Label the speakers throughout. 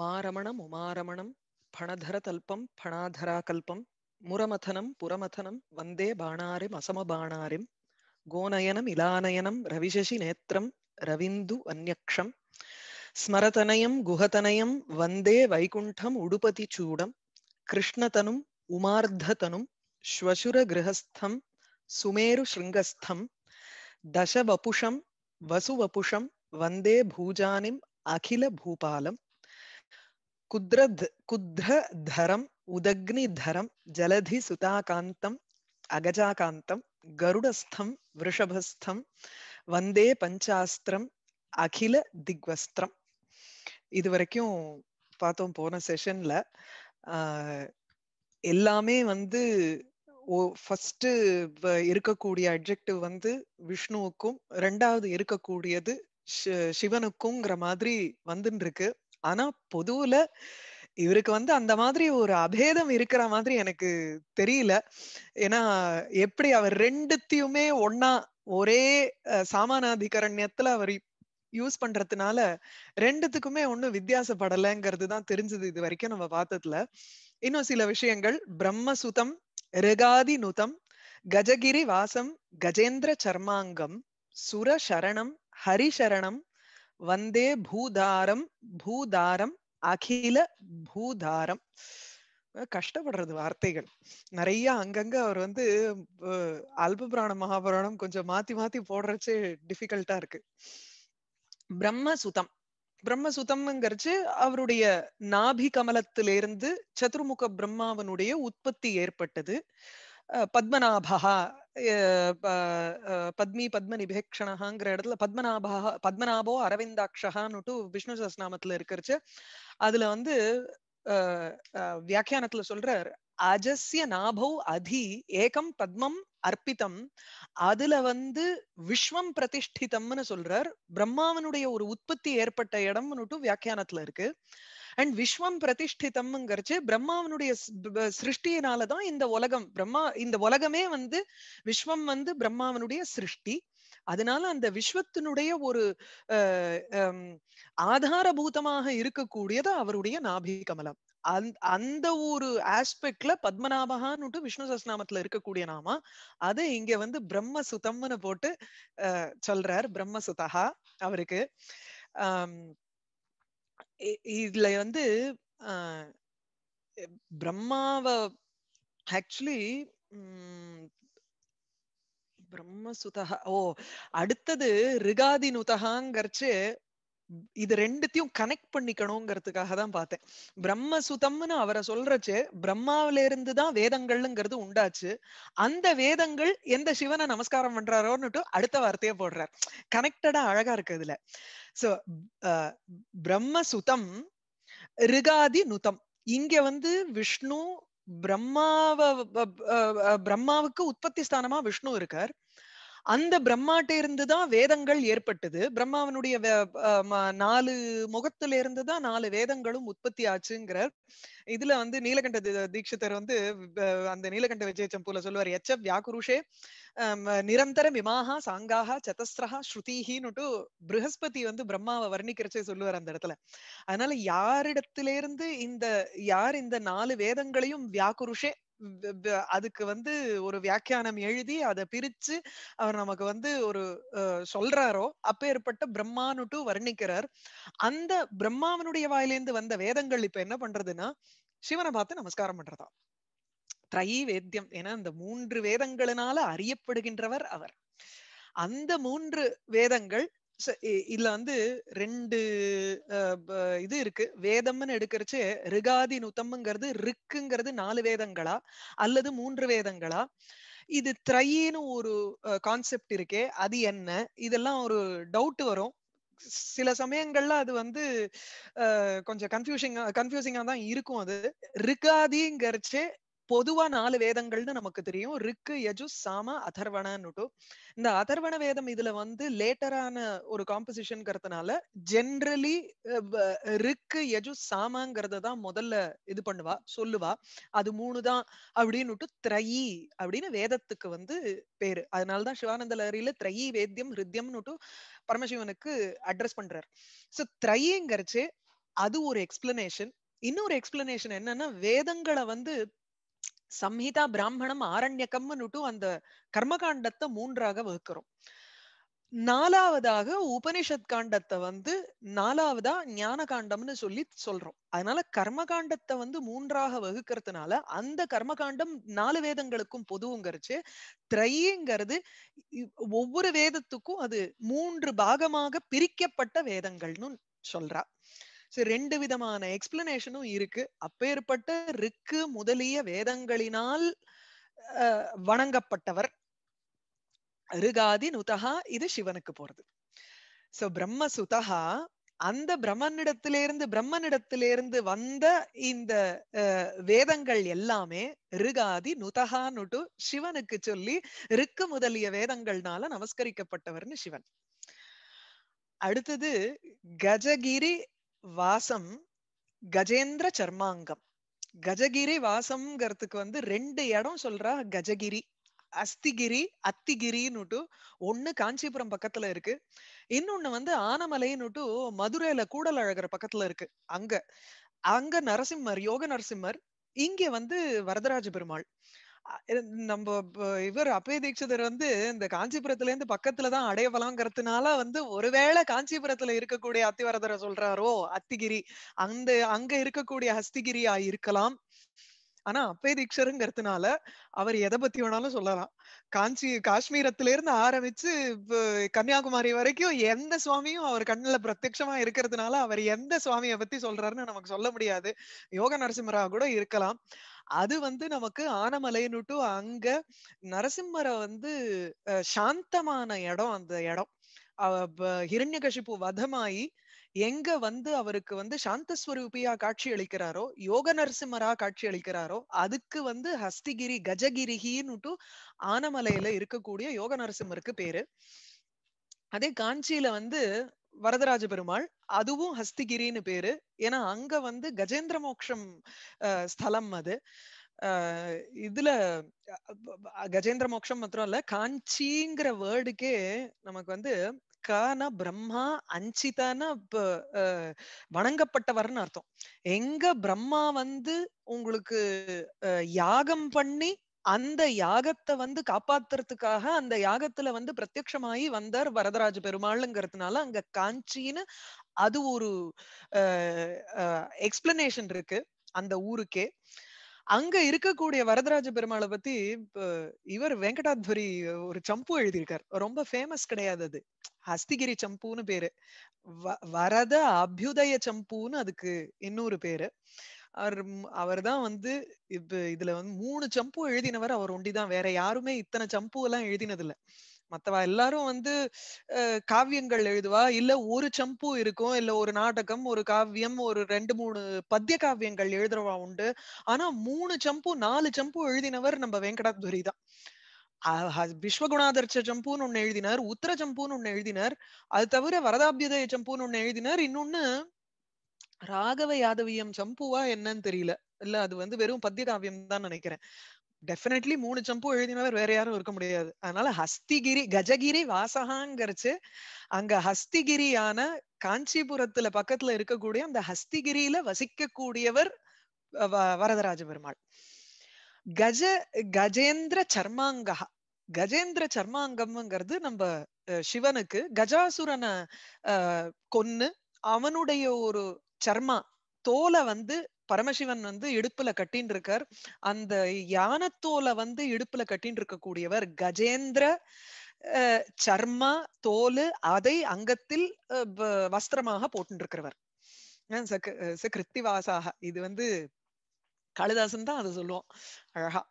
Speaker 1: మారమణం ఉమారమణం ఫణధరతల్పం ఫణాధరాకల్పం మురమథనం పురమథనం వందే బాణారిం అసమ బాణారిం గోనయనం ఇలానయనం రవిశశి నేత్రం రవిందు అన్యక్షం స్మరతనయం గుహతనయం వందే వైకుంఠం ఉడుపతి చూడం కృష్ణతనుం ఉమార్ధతనుం శ్వశుర గృహస్థం సుమేరు శృంగస్థం దశవపుషం వసువపుషం వందే భూజానిం అఖిల భూపాలం குத்ரத் குத்ர தரம் உதக்னி தரம் ஜலதி சுதாகாந்தம் அகஜாகாந்தம் கருடஸ்தம் விருஷபஸ்தம் வந்தே பஞ்சாஸ்திரம் அகில திக்வஸ்திரம் இது வரைக்கும் பார்த்தோம் போன செஷன்ல எல்லாமே வந்து ஃபர்ஸ்ட் இருக்கக்கூடிய அப்ஜெக்டிவ் வந்து விஷ்ணுவுக்கும் ரெண்டாவது இருக்கக்கூடியது சிவனுக்குங்கிற மாதிரி இருக்கு ஆனா பொதுவுல இவருக்கு வந்து அந்த மாதிரி ஒரு அபேதம் இருக்கிற மாதிரி எனக்கு தெரியல ஏன்னா எப்படி அவர் ரெண்டுத்தையுமே ஒன்னா ஒரே சாமானாதிகரண்யத்துல அவர் யூஸ் பண்றதுனால ரெண்டுத்துக்குமே ஒண்ணும் வித்தியாசப்படலைங்கிறது தான் தெரிஞ்சது இது வரைக்கும் நம்ம பார்த்ததுல இன்னும் சில விஷயங்கள் பிரம்மசுதம் ரிகாதி நுதம் கஜகிரி வாசம் கஜேந்திர சர்மாங்கம் சுரசரணம் ஹரிசரணம் வந்தே பூதாரம் பூதாரம் அகில பூதாரம் கஷ்டப்படுறது வார்த்தைகள் நிறைய அங்கங்க அவர் வந்து அல்ப புராணம் மகாபுராணம் கொஞ்சம் மாத்தி மாத்தி போடுறச்சு டிஃபிகல்ட்டா இருக்கு பிரம்மசுதம் பிரம்மசுதம்ங்கிறச்சு அவருடைய நாபி கமலத்திலிருந்து சதுர்முக பிரம்மாவனுடைய உற்பத்தி ஏற்பட்டது பத்மநாபகா பத்மி பத்ம பத்மநிபிகஷணஹாங்கிற இடத்துல பத்மநாபா பத்மநாபோ அரவிந்தாட்சகான்னுட்டு விஷ்ணு சஸ்நாமத்துல இருக்கிறச்சு அதுல வந்து வியாக்கியானத்துல சொல்றார் அஜஸ்ய நாபௌ அதி ஏகம் பத்மம் அர்ப்பித்தம் அதுல வந்து விஸ்வம் பிரதிஷ்டிதம்னு சொல்றார் பிரம்மாவனுடைய ஒரு உற்பத்தி ஏற்பட்ட இடம்னுட்டு வியாக்கியானத்துல இருக்கு அண்ட் விஸ்வம் பிரதிஷ்டிதம்ங்கிறச்சு பிரம்மாவனுடைய சிருஷ்டியினாலதான் இந்த உலகம் பிரம்மா இந்த உலகமே வந்து விஸ்வம் வந்து பிரம்மாவனுடைய சிருஷ்டி அதனால அந்த விஸ்வத்தினுடைய ஒரு ஆதாரபூதமாக இருக்கக்கூடியது அவருடைய நாபி கமலம் அந்த ஒரு ஆஸ்பெக்ட்ல பத்மநாபகான்னு விஷ்ணு சஸ்நாமத்துல இருக்கக்கூடிய நாமா அது இங்க வந்து பிரம்ம சுதம்னு போட்டு சொல்றார் பிரம்ம சுதகா அவருக்கு ஆஹ் இதுல வந்து பிரம்மாவை ஆக்சுவலி பிரம்மசுதா ஓ அடுத்தது ரிகாதி நுதகாங்கிறச்சு இது ரெண்டுத்தையும் கனெக்ட் பண்ணிக்கணுங்கிறதுக்காக தான் பார்த்தேன் பிரம்ம சுதம்னு அவரை சொல்றச்சு பிரம்மாவில இருந்து தான் வேதங்கள்ங்கிறது உண்டாச்சு அந்த வேதங்கள் எந்த சிவனை நமஸ்காரம் பண்றாரோன்னுட்டு அடுத்த வார்த்தையே போடுறார் கனெக்டடா அழகா இருக்கு இதுல சோ பிரம்ம சுதம் ரிகாதி நுதம் இங்க வந்து விஷ்ணு பிரம்மாவ பிரம்மாவுக்கு உற்பத்தி ஸ்தானமா விஷ்ணு இருக்கார் அந்த பிரம்மாட்ட இருந்து தான் வேதங்கள் ஏற்பட்டது பிரம்மாவனுடைய நாலு முகத்துல இருந்து தான் நாலு வேதங்களும் உற்பத்தி ஆச்சுங்கிறார் இதுல வந்து நீலகண்ட தீட்சிதர் வந்து அந்த நீலகண்ட விஜய சம்பூல சொல்லுவார் எச்ச வியாக்குருஷே நிரந்தர விமாகா சாங்காகா சதஸ்ரஹா ஸ்ருதிஹின்னு பிருகஸ்பதி வந்து பிரம்மாவை வர்ணிக்கிறச்சே சொல்லுவார் அந்த இடத்துல அதனால யாரிடத்திலிருந்து இந்த யார் இந்த நாலு வேதங்களையும் வியாக்குருஷே அதுக்கு வந்து ஒரு வியாக்கியானம் எழுதி அதை பிரிச்சு அவர் நமக்கு வந்து ஒரு சொல்றாரோ அப்பேற்பட்ட பிரம்மானுட்டு வர்ணிக்கிறார் அந்த பிரம்மாவனுடைய வாயிலேருந்து வந்த வேதங்கள் இப்ப என்ன பண்றதுன்னா சிவனை பார்த்து நமஸ்காரம் பண்றதா திரை வேத்தியம் ஏன்னா அந்த மூன்று வேதங்களினால அறியப்படுகின்றவர் அவர் அந்த மூன்று வேதங்கள் இதுல வந்து ரெண்டு இது இருக்கு வேதம்னு எடுக்கிறச்சு ரிகாதி நுத்தம்ங்கிறது ரிக்குங்கிறது நாலு வேதங்களா அல்லது மூன்று வேதங்களா இது த்ரையின்னு ஒரு கான்செப்ட் இருக்கே அது என்ன இதெல்லாம் ஒரு டவுட் வரும் சில சமயங்கள்ல அது வந்து கொஞ்சம் கன்ஃபியூஷிங் கன்ஃபியூசிங்கா தான் இருக்கும் அது ரிகாதிங்கிறச்சு பொதுவா நாலு வேதங்கள்னு நமக்கு தெரியும் ரிக்கு யஜு சாம அதர்வணன்னுட்டு இந்த அதர்வண வேதம் இதுல வந்து லேட்டரான ஒரு காம்பசிஷன்ங்கிறதுனால ஜென்ரலி ரிக்கு யஜு சாமங்கிறத தான் முதல்ல இது பண்ணுவா சொல்லுவா அது மூணு தான் அப்படின்னுட்டு த்ரயி அப்படின்னு வேதத்துக்கு வந்து பேரு அதனாலதான் சிவானந்த லஹரியில த்ரயி வேத்தியம் ஹிருத்யம்னுட்டு பரமசிவனுக்கு அட்ரஸ் பண்றாரு சோ த்ரயிங்கிறச்சு அது ஒரு எக்ஸ்பிளனேஷன் இன்னொரு எக்ஸ்பிளனேஷன் என்னன்னா வேதங்களை வந்து சம்ஹிதா பிராமணம் ஆரண்யக்கம்னுட்டு அந்த கர்மகாண்டத்தை மூன்றாக வகுக்கிறோம் நாலாவதாக உபனிஷத் காண்டத்தை வந்து நாலாவதா ஞான காண்டம்னு சொல்லி சொல்றோம் அதனால கர்ம காண்டத்தை வந்து மூன்றாக வகுக்கிறதுனால அந்த கர்ம காண்டம் நாலு வேதங்களுக்கும் பொதுவுங்கிறச்சு திரையங்கிறது ஒவ்வொரு வேதத்துக்கும் அது மூன்று பாகமாக பிரிக்கப்பட்ட வேதங்கள்னு சொல்றா சரி ரெண்டு விதமான எக்ஸ்பிளனேஷனும் இருக்கு அப்பேற்பட்ட ரிக்கு முதலிய வேதங்களினால் வணங்கப்பட்டவர் ரிகாதி நுதஹா இது சிவனுக்கு போறது சோ பிரம்ம சுதஹா அந்த பிரம்மனிடத்திலிருந்து பிரம்மனிடத்திலிருந்து வந்த இந்த வேதங்கள் எல்லாமே ரிகாதி நுதகானுட்டு சிவனுக்கு சொல்லி ருக்கு முதலிய வேதங்கள்னால நமஸ்கரிக்கப்பட்டவர்னு சிவன் அடுத்தது கஜகிரி வாசம் கஜேந்திர சர்மாங்கம் கஜகிரி வாசம்ங்கிறதுக்கு வந்து ரெண்டு இடம் சொல்றா கஜகிரி அஸ்திகிரி அத்திகிரின்னுட்டு ஒண்ணு காஞ்சிபுரம் பக்கத்துல இருக்கு இன்னொன்னு வந்து ஆனமலைன்னுட்டு மதுரையில கூடல் அழகர் பக்கத்துல இருக்கு அங்க அங்க நரசிம்மர் யோக நரசிம்மர் இங்க வந்து வரதராஜ பெருமாள் நம்ம இவர் அபய தீட்சிதர் வந்து இந்த காஞ்சிபுரத்துல இருந்து பக்கத்துலதான் அடையவலாங்கிறதுனால வந்து ஒருவேளை காஞ்சிபுரத்துல இருக்கக்கூடிய அத்திவரதரை சொல்றாரோ அத்திகிரி அந்த அங்க இருக்கக்கூடிய ஹஸ்திகிரியா இருக்கலாம் ஆனா அப்பேதீக்ஷருங்கிறதுனால அவர் எதை பத்தி வேணாலும் சொல்லலாம் காஞ்சி காஷ்மீரத்துல இருந்து ஆரம்பிச்சு கன்னியாகுமரி வரைக்கும் எந்த சுவாமியும் அவர் கண்ணுல பிரத்யட்சமா இருக்கிறதுனால அவர் எந்த சுவாமிய பத்தி சொல்றாருன்னு நமக்கு சொல்ல முடியாது யோக நரசிம்மரா கூட இருக்கலாம் அது வந்து நமக்கு ஆனமலைன்னுட்டு அங்க நரசிம்மரை வந்து சாந்தமான இடம் அந்த இடம் ஹிரண்யகசிப்பு வதமாயி எங்க வந்து அவருக்கு வந்து சாந்தஸ்வரூபியா காட்சி அளிக்கிறாரோ யோக நரசிம்மரா காட்சி அளிக்கிறாரோ அதுக்கு வந்து ஹஸ்திகிரி கஜகிரிகின்னுட்டு ஆனமலையில இருக்கக்கூடிய யோக நரசிம்மருக்கு பேரு அதே காஞ்சியில வந்து வரதராஜ பெருமாள் அதுவும் ஹஸ்திகிரின்னு பேரு ஏன்னா அங்க வந்து கஜேந்திர மோக்ஷம் ஸ்தலம் அது இதுல கஜேந்திர மோக்ஷம் மாத்திரம் இல்ல காஞ்சிங்கிற வேர்டுக்கே நமக்கு வந்து தத்கானா பிரம்மா அஞ்சிதானா வணங்கப்பட்டவர்னு அர்த்தம் எங்க பிரம்மா வந்து உங்களுக்கு யாகம் பண்ணி அந்த யாகத்தை வந்து காப்பாத்துறதுக்காக அந்த யாகத்துல வந்து பிரத்யமாயி வந்தார் வரதராஜ பெருமாள்ங்கிறதுனால அங்க காஞ்சின்னு அது ஒரு எக்ஸ்பிளனேஷன் இருக்கு அந்த ஊருக்கே அங்க இருக்கக்கூடிய வரதராஜ பெருமாளை பத்தி இவர் வெங்கடாத்வரி ஒரு சம்பு எழுதியிருக்கார் ரொம்ப ஃபேமஸ் கிடையாது அது ஹஸ்திகிரி சம்புன்னு பேரு வரத அபியுதய சம்புன்னு அதுக்கு இன்னொரு பேரு அவர் அவர் தான் வந்து இப்ப இதுல வந்து மூணு சம்பு எழுதினவர் அவர் ஒண்டிதான் வேற யாருமே இத்தனை சம்பு எல்லாம் எழுதினது இல்லை மத்தவா எல்லாரும் வந்து காவியங்கள் எழுதுவா இல்ல ஒரு சம்பு இருக்கும் இல்ல ஒரு நாடகம் ஒரு காவியம் ஒரு ரெண்டு மூணு பத்திய காவியங்கள் எழுதுறவா உண்டு ஆனா மூணு சம்பு நாலு சம்பு எழுதினவர் நம்ம வெங்கடாதுரி தான் விஸ்வகுணாதர் சம்புன்னு ஒண்ணு எழுதினார் உத்தர சம்புன்னு ஒண்ணு எழுதினார் அது தவிர வரதாபியுதய சம்புன்னு ஒண்ணு எழுதினார் இன்னொன்னு ராகவ யாதவியம் சம்புவா என்னன்னு தெரியல இல்ல அது வந்து வெறும் பத்திய காவியம் தான் நினைக்கிறேன் டெஃபினெட்லி மூணு சம்பு எழுதினவர் வேற யாரும் இருக்க முடியாது அதனால ஹஸ்திகிரி கஜகிரி வாசகாங்கிறச்சு அங்க ஹஸ்திகிரியான காஞ்சிபுரத்துல பக்கத்துல இருக்கக்கூடிய அந்த ஹஸ்திகிரியில வசிக்கக்கூடியவர் வரதராஜ பெருமாள் கஜ கஜேந்திர சர்மாங்கா கஜேந்திர சர்மாங்கம்ங்கிறது நம்ம சிவனுக்கு கஜாசுரனை கொன்னு அவனுடைய ஒரு சர்மா தோலை வந்து பரமசிவன் வந்து இடுப்புல கட்டின்னு இருக்கார் அந்த யானத்தோல வந்து இடுப்புல கட்டின்னு இருக்கக்கூடியவர் கஜேந்திர சர்ம தோல் அதை அங்கத்தில் வஸ்திரமாக போட்டு இருக்கிறவர் கிருத்திவாசாக இது வந்து காளிதாசன் தான் அதை சொல்லுவோம் அழகா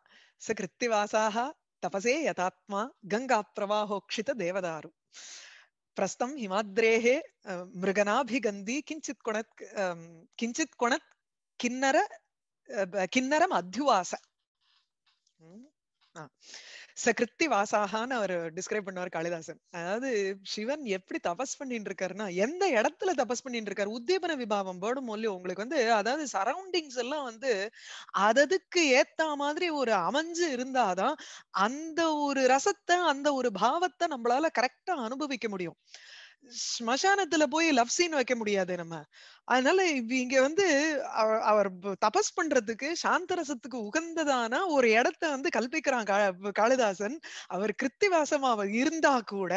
Speaker 1: ச கிருத்திவாசாக தபசே யதாத்மா கங்கா பிரவாஹோக்ஷித தேவதாரு பிரஸ்தம் ஹிமாத்ரேஹே மிருகனாபிகந்தி கிஞ்சித் கொணத் கிஞ்சித் கொணத் கிண்ணற கிண்ணரம் அத்யுவாச சகிருத்தி வாசாகான்னு அவர் டிஸ்கிரைப் பண்ணுவார் காளிதாசன் அதாவது சிவன் எப்படி தபஸ் பண்ணிட்டு இருக்காருன்னா எந்த இடத்துல தபஸ் பண்ணிட்டு இருக்காரு உத்தியபன விபாவம் போடும் மொழி உங்களுக்கு வந்து அதாவது சரௌண்டிங்ஸ் எல்லாம் வந்து அததுக்கு ஏத்த மாதிரி ஒரு அமைஞ்சு இருந்தாதான் அந்த ஒரு ரசத்தை அந்த ஒரு பாவத்தை நம்மளால கரெக்டா அனுபவிக்க முடியும் ஸ்மசானத்துல போய் லவ் சீன் வைக்க முடியாது நம்ம அதனால இங்க வந்து அவர் தபஸ் பண்றதுக்கு சாந்தரசத்துக்கு உகந்ததான ஒரு இடத்த வந்து கல்பிக்கிறான் காளிதாசன் அவர் கிருத்திவாசமா இருந்தா கூட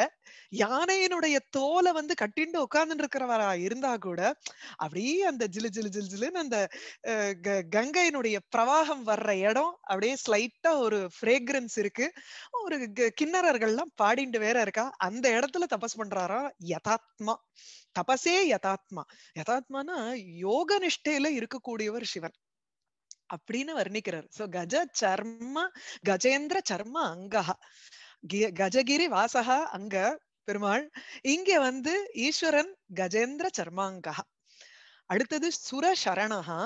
Speaker 1: யானையினுடைய தோலை வந்து கட்டிண்டு உட்கார்ந்துட்டு இருக்கிறவரா இருந்தா கூட அப்படியே அந்த ஜிலு ஜிலு ஜிலு ஜிலுன்னு அந்த கங்கையினுடைய பிரவாகம் வர்ற இடம் அப்படியே ஸ்லைட்டா ஒரு ஃப்ரேக்ரன்ஸ் இருக்கு ஒரு கிண்ணறர்கள்லாம் பாடிண்டு வேற இருக்கா அந்த இடத்துல தபஸ் பண்றாரா யதாத்மா தபசே யதாத்மா யதாத்மானா யோக நிஷ்டையில இருக்கக்கூடியவர் சிவன் அப்படின்னு வர்ணிக்கிறார் சோ கஜ சர்ம கஜேந்திர சர்ம அங்கஹா கஜகிரி வாசகா அங்க பெருமாள் இங்க வந்து ஈஸ்வரன் கஜேந்திர சர்மாங்கஹா அடுத்தது சுர சரணஹா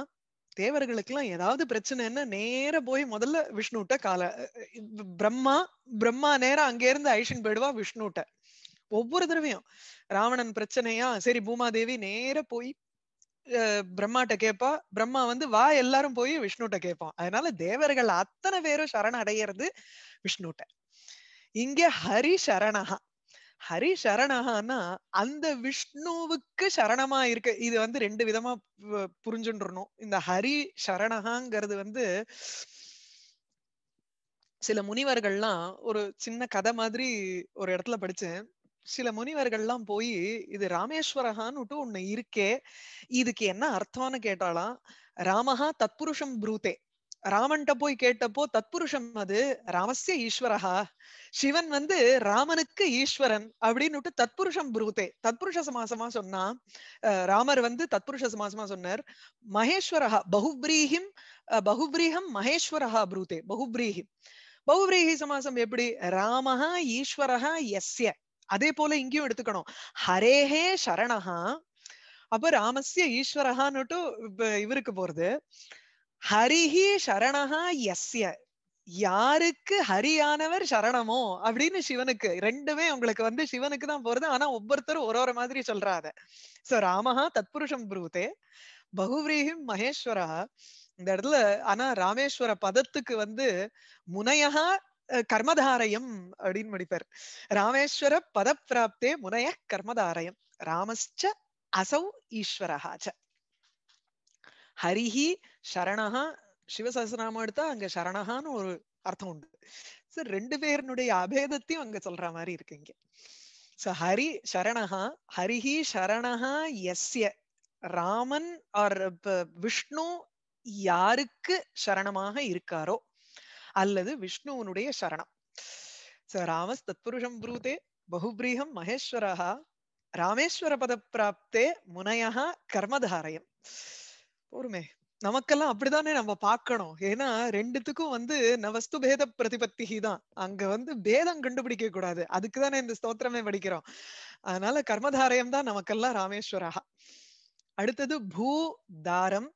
Speaker 1: தேவர்களுக்கு எல்லாம் ஏதாவது பிரச்சனைன்னா நேர போய் முதல்ல விஷ்ணுட்ட கால பிரம்மா பிரம்மா நேரம் அங்க இருந்து ஐஷன் போயிடுவா விஷ்ணுட்ட ஒவ்வொரு தடவையும் ராவணன் பிரச்சனையா சரி பூமாதேவி நேர போய் பிரம்மாட்ட கேப்பா பிரம்மா வந்து வா எல்லாரும் போய் விஷ்ணுட்ட கேட்பான் அதனால தேவர்கள் அத்தனை பேரும் சரண அடையிறது விஷ்ணுட்ட இங்க ஹரி சரணகா ஹரி சரணகான்னா அந்த விஷ்ணுவுக்கு சரணமா இருக்க இது வந்து ரெண்டு விதமா புரிஞ்சுன்றணும் இந்த ஹரி சரணகாங்கிறது வந்து சில முனிவர்கள்லாம் ஒரு சின்ன கதை மாதிரி ஒரு இடத்துல படிச்சேன் சில முனிவர்கள்லாம் போய் இது ராமேஸ்வரகான்னுட்டு ஒண்ணு இருக்கே இதுக்கு என்ன அர்த்தம்னு கேட்டாலாம் ராமஹா தத்புருஷம் ப்ரூத்தே ராமன்ட்ட போய் கேட்டப்போ தத்புருஷம் அது ராமஸ்ய ஈஸ்வரஹா சிவன் வந்து ராமனுக்கு ஈஸ்வரன் அப்படின்னு தத்புருஷம் புரூத்தே தத்புருஷ சமாசமா சொன்னா ராமர் வந்து தத்புருஷ சமாசமா சொன்னார் மகேஸ்வரஹா பகுப்ரீஹிம் பகுப்ரீஹம் மகேஸ்வரஹா புரூத்தே பகுப்ரீஹிம் பகுப்ரீஹி சமாசம் எப்படி ராமஹா ஈஸ்வரஹா எஸ்ய அதே போல இங்கேயும் எடுத்துக்கணும் ஹரேஹே சரணஹா அப்ப ராமஸ்ய ஈஸ்வரஹான்னு இவருக்கு போறது ஹரிஹி சரணஹா எஸ்ய யாருக்கு ஹரியானவர் சரணமோ அப்படின்னு சிவனுக்கு ரெண்டுமே உங்களுக்கு வந்து சிவனுக்கு தான் போறது ஆனா ஒவ்வொருத்தரும் ஒரு ஒரு மாதிரி சொல்றாத சோ ராமஹா தத்புருஷம் புரூதே பகுவிரீஹிம் மகேஸ்வரா இந்த இடத்துல ஆனா ராமேஸ்வர பதத்துக்கு வந்து முனையகா கர்மதாரயம் அப்படின்னு முடிப்பார் ராமேஸ்வர பதப்பிராப்தே முனைய கர்மதாரயம் ராமச்ச அசௌ ஈஸ்வரஹாச்ச ஹரிஹி சரணஹா சிவசகசநாமம் எடுத்தா அங்க சரணஹான்னு ஒரு அர்த்தம் உண்டு சார் ரெண்டு பேருனுடைய அபேதத்தையும் அங்க சொல்ற மாதிரி இருக்கு இங்க சோ ஹரி சரணஹா ஹரிஹி சரணஹா எஸ்ய ராமன் ஆர் விஷ்ணு யாருக்கு சரணமாக இருக்காரோ அல்லது விஷ்ணுவனுடைய சரணம் ராமஸ் தத்புருஷம் ப்ரூதே பகுபிரீகம் மகேஸ்வரஹா ராமேஸ்வர பத பிராப்தே முனையா கர்மதாரயம் போருமே நமக்கெல்லாம் அப்படிதானே நம்ம பார்க்கணும் ஏன்னா ரெண்டுத்துக்கும் வந்து நவஸ்து பேத பிரதிபத்தி தான் அங்க வந்து பேதம் கண்டுபிடிக்க கூடாது அதுக்குதானே இந்த ஸ்தோத்திரமே படிக்கிறோம் அதனால கர்மதாரயம் தான் நமக்கெல்லாம் ராமேஸ்வரஹா அடுத்தது பூ தாரம்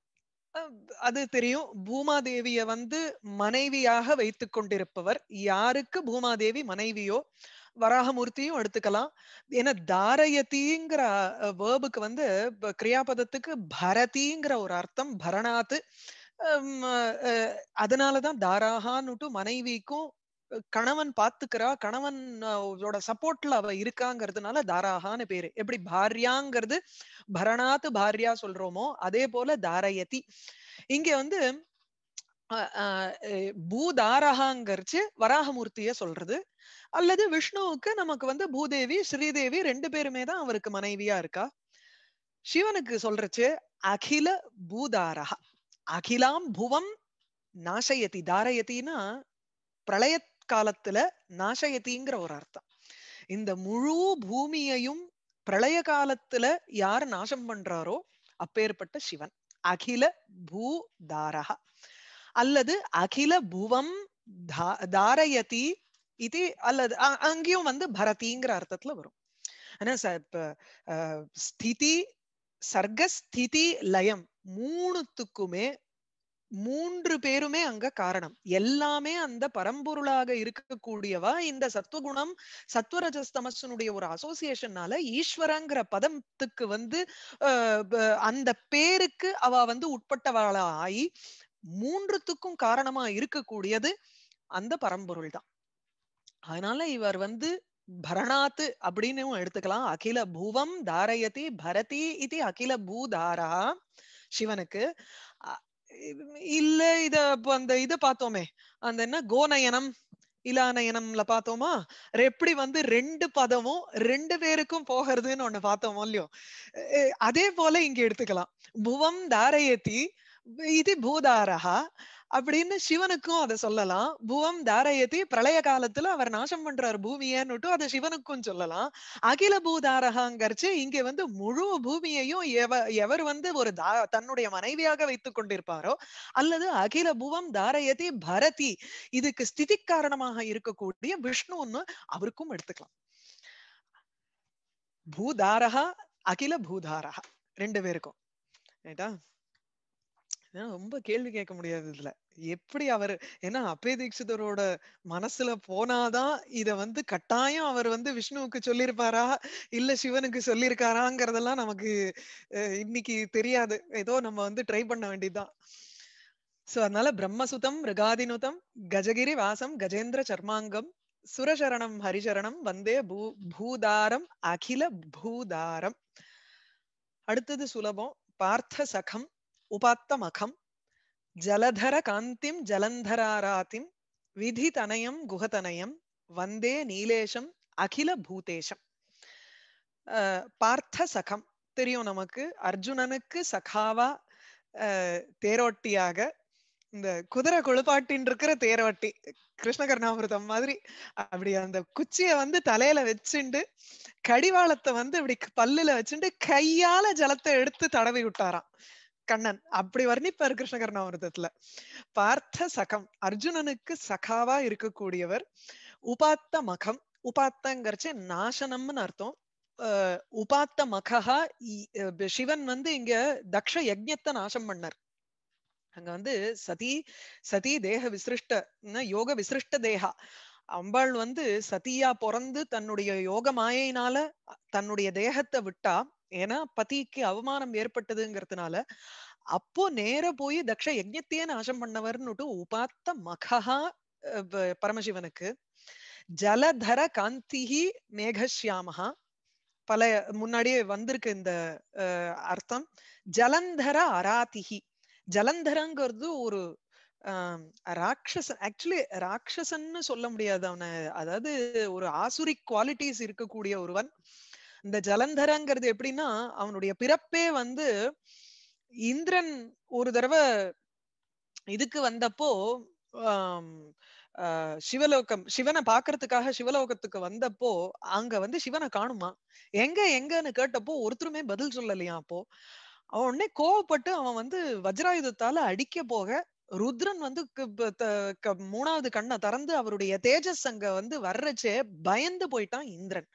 Speaker 1: அது தெரியும் பூமாதேவிய வந்து மனைவியாக வைத்து கொண்டிருப்பவர் யாருக்கு பூமாதேவி மனைவியோ வராகமூர்த்தியும் எடுத்துக்கலாம் ஏன்னா தாரயத்திங்கிற வேர்புக்கு வந்து கிரியாபதத்துக்கு பரதிங்கிற ஒரு அர்த்தம் பரணாத்து அதனாலதான் தாராகான்னுட்டு மனைவிக்கும் கணவன் பாத்துக்கிறா கணவனோட சப்போர்ட்ல அவ இருக்காங்கிறதுனால தாராகான்னு பேரு எப்படி பாரியாங்கிறது பரணாத்து பாரியா சொல்றோமோ அதே போல தாரயதி இங்க வந்து பூதாரகாங்கிறச்சு வராகமூர்த்திய சொல்றது அல்லது விஷ்ணுவுக்கு நமக்கு வந்து பூதேவி ஸ்ரீதேவி ரெண்டு பேருமே தான் அவருக்கு மனைவியா இருக்கா சிவனுக்கு சொல்றச்சு அகில பூதாரகா அகிலாம் புவம் நாசயதி தாரயத்தின்னா பிரளயத் காலத்துல நாசயத்திங்கிற ஒரு அர்த்தம் இந்த முழு பூமியையும் பிரளய காலத்துல யார் நாசம் பண்றாரோ அப்பேற்பட்ட சிவன் அகில பூ தாரக அல்லது அகில புவம் தாரயதி இது அல்லது அங்கேயும் வந்து பரதிங்கிற அர்த்தத்துல வரும் ஆனா ஸ்திதி சர்க்கஸ்திதி லயம் மூணுத்துக்குமே மூன்று பேருமே அங்க காரணம் எல்லாமே அந்த பரம்பொருளாக இருக்கக்கூடியவா இந்த சத்துவகுணம் சத்வரஜஸ்தமசனுடைய ஒரு அசோசியேஷன்னால ஈஸ்வரங்கிற பதத்துக்கு வந்து அந்த பேருக்கு அவ வந்து உட்பட்டவளா ஆகி மூன்றுத்துக்கும் காரணமா இருக்கக்கூடியது அந்த பரம்பொருள் தான் அதனால இவர் வந்து பரணாத்து அப்படின்னு எடுத்துக்கலாம் அகில பூவம் தாரயதி பரதி இது அகில பூதாரா சிவனுக்கு இல்ல இத அந்த இத பார்த்தோமே அந்த என்ன கோநயனம் இலாநயனம்ல பார்த்தோமா எப்படி வந்து ரெண்டு பதமும் ரெண்டு பேருக்கும் போகிறதுன்னு ஒண்ணு பார்த்தோமோ இல்லையோ அதே போல இங்க எடுத்துக்கலாம் புவம் தாரயத்தி இது பூதாரஹா அப்படின்னு சிவனுக்கும் அதை சொல்லலாம் புவம் தாரயத்தி பிரளய காலத்துல அவர் நாசம் பண்றார் பூமியன்னுட்டு அதை சிவனுக்கும் சொல்லலாம் அகில பூதாரகாங்கரிச்சு இங்க வந்து முழு பூமியையும் எவ எவர் வந்து ஒரு தா தன்னுடைய மனைவியாக வைத்துக் கொண்டிருப்பாரோ அல்லது அகில புவம் தாரயதி பரதி இதுக்கு ஸ்திதி காரணமாக இருக்கக்கூடிய விஷ்ணுன்னு அவருக்கும் எடுத்துக்கலாம் பூதாரகா அகில பூதாரகா ரெண்டு பேருக்கும் ரைட்டா ஏன்னா ரொம்ப கேள்வி கேட்க முடியாது இதுல எப்படி அவர் ஏன்னா அப்பே தீட்சிதரோட மனசுல போனாதான் இத வந்து கட்டாயம் அவர் வந்து விஷ்ணுவுக்கு சொல்லியிருப்பாரா இல்ல சிவனுக்கு சொல்லியிருக்காராங்கிறதெல்லாம் நமக்கு இன்னைக்கு தெரியாது ஏதோ நம்ம வந்து ட்ரை பண்ண வேண்டியதுதான் சோ அதனால பிரம்மசுதம் ரிகாதினுதம் கஜகிரி வாசம் கஜேந்திர சர்மாங்கம் சுரசரணம் ஹரிசரணம் வந்தே பூ பூதாரம் அகில பூதாரம் அடுத்தது சுலபம் பார்த்த சகம் உபாத்தமகம் ஜலதர காந்திம் ஜலந்தராராத்திம் தனயம் குகதனயம் வந்தே நீலேஷம் அகில பூதேஷம் பார்த்த சகம் தெரியும் நமக்கு அர்ஜுனனுக்கு சகாவா தேரோட்டியாக இந்த குதிரை குழுப்பாட்டின் இருக்கிற தேரோட்டி கிருஷ்ணகர்ணாமிருதம் மாதிரி அப்படி அந்த குச்சிய வந்து தலையில வச்சுண்டு கடிவாளத்தை வந்து இப்படி பல்லுல வச்சுட்டு கையால ஜலத்தை எடுத்து தடவி விட்டாராம் கண்ணன் அப்படி வர்ணிப்பார் கிருஷ்ணகர்ணாமிரதத்துல பார்த்த சகம் அர்ஜுனனுக்கு சகாவா இருக்கக்கூடியவர் உபாத்த மகம் உபாத்தங்கிறச்சு நாசனம்னு அர்த்தம் உபாத்த மகா சிவன் வந்து இங்க தக்ஷ யஜ்யத்தை நாசம் பண்ணார் அங்க வந்து சதி சதி தேக விசிருஷ்ட யோக விசிருஷ்ட தேகா அம்பாள் வந்து சதியா பிறந்து தன்னுடைய யோக மாயினால தன்னுடைய தேகத்தை விட்டா ஏன்னா பதிக்கு அவமானம் ஏற்பட்டதுங்கிறதுனால அப்போ நேர போய் தக்ஷ யஜ்யத்தையே நாசம் பண்ணவர்னுட்டு உபாத்த மகா பரமசிவனுக்கு ஜலதர காந்திஹி மேகஷ்யாமகா பல முன்னாடியே வந்திருக்கு இந்த அர்த்தம் ஜலந்தர அராதிஹி ஜலந்தரங்கிறது ஒரு ராட்சசன் ஆக்சுவலி ராட்சசன்னு சொல்ல முடியாது அவனை அதாவது ஒரு ஆசுரி குவாலிட்டிஸ் இருக்கக்கூடிய ஒருவன் இந்த ஜலந்தரங்கிறது எப்படின்னா அவனுடைய பிறப்பே வந்து இந்திரன் ஒரு தடவை இதுக்கு வந்தப்போ சிவலோகம் சிவனை பாக்குறதுக்காக சிவலோகத்துக்கு வந்தப்போ அங்க வந்து சிவனை காணுமா எங்க எங்கன்னு கேட்டப்போ ஒருத்தருமே பதில் சொல்லலையா அப்போ அவன் உடனே கோவப்பட்டு அவன் வந்து வஜ்ராயுதத்தால அடிக்க போக ருத்ரன் வந்து மூணாவது கண்ணை திறந்து அவருடைய தேஜஸ் அங்க வந்து வர்றச்சே பயந்து போயிட்டான் இந்திரன்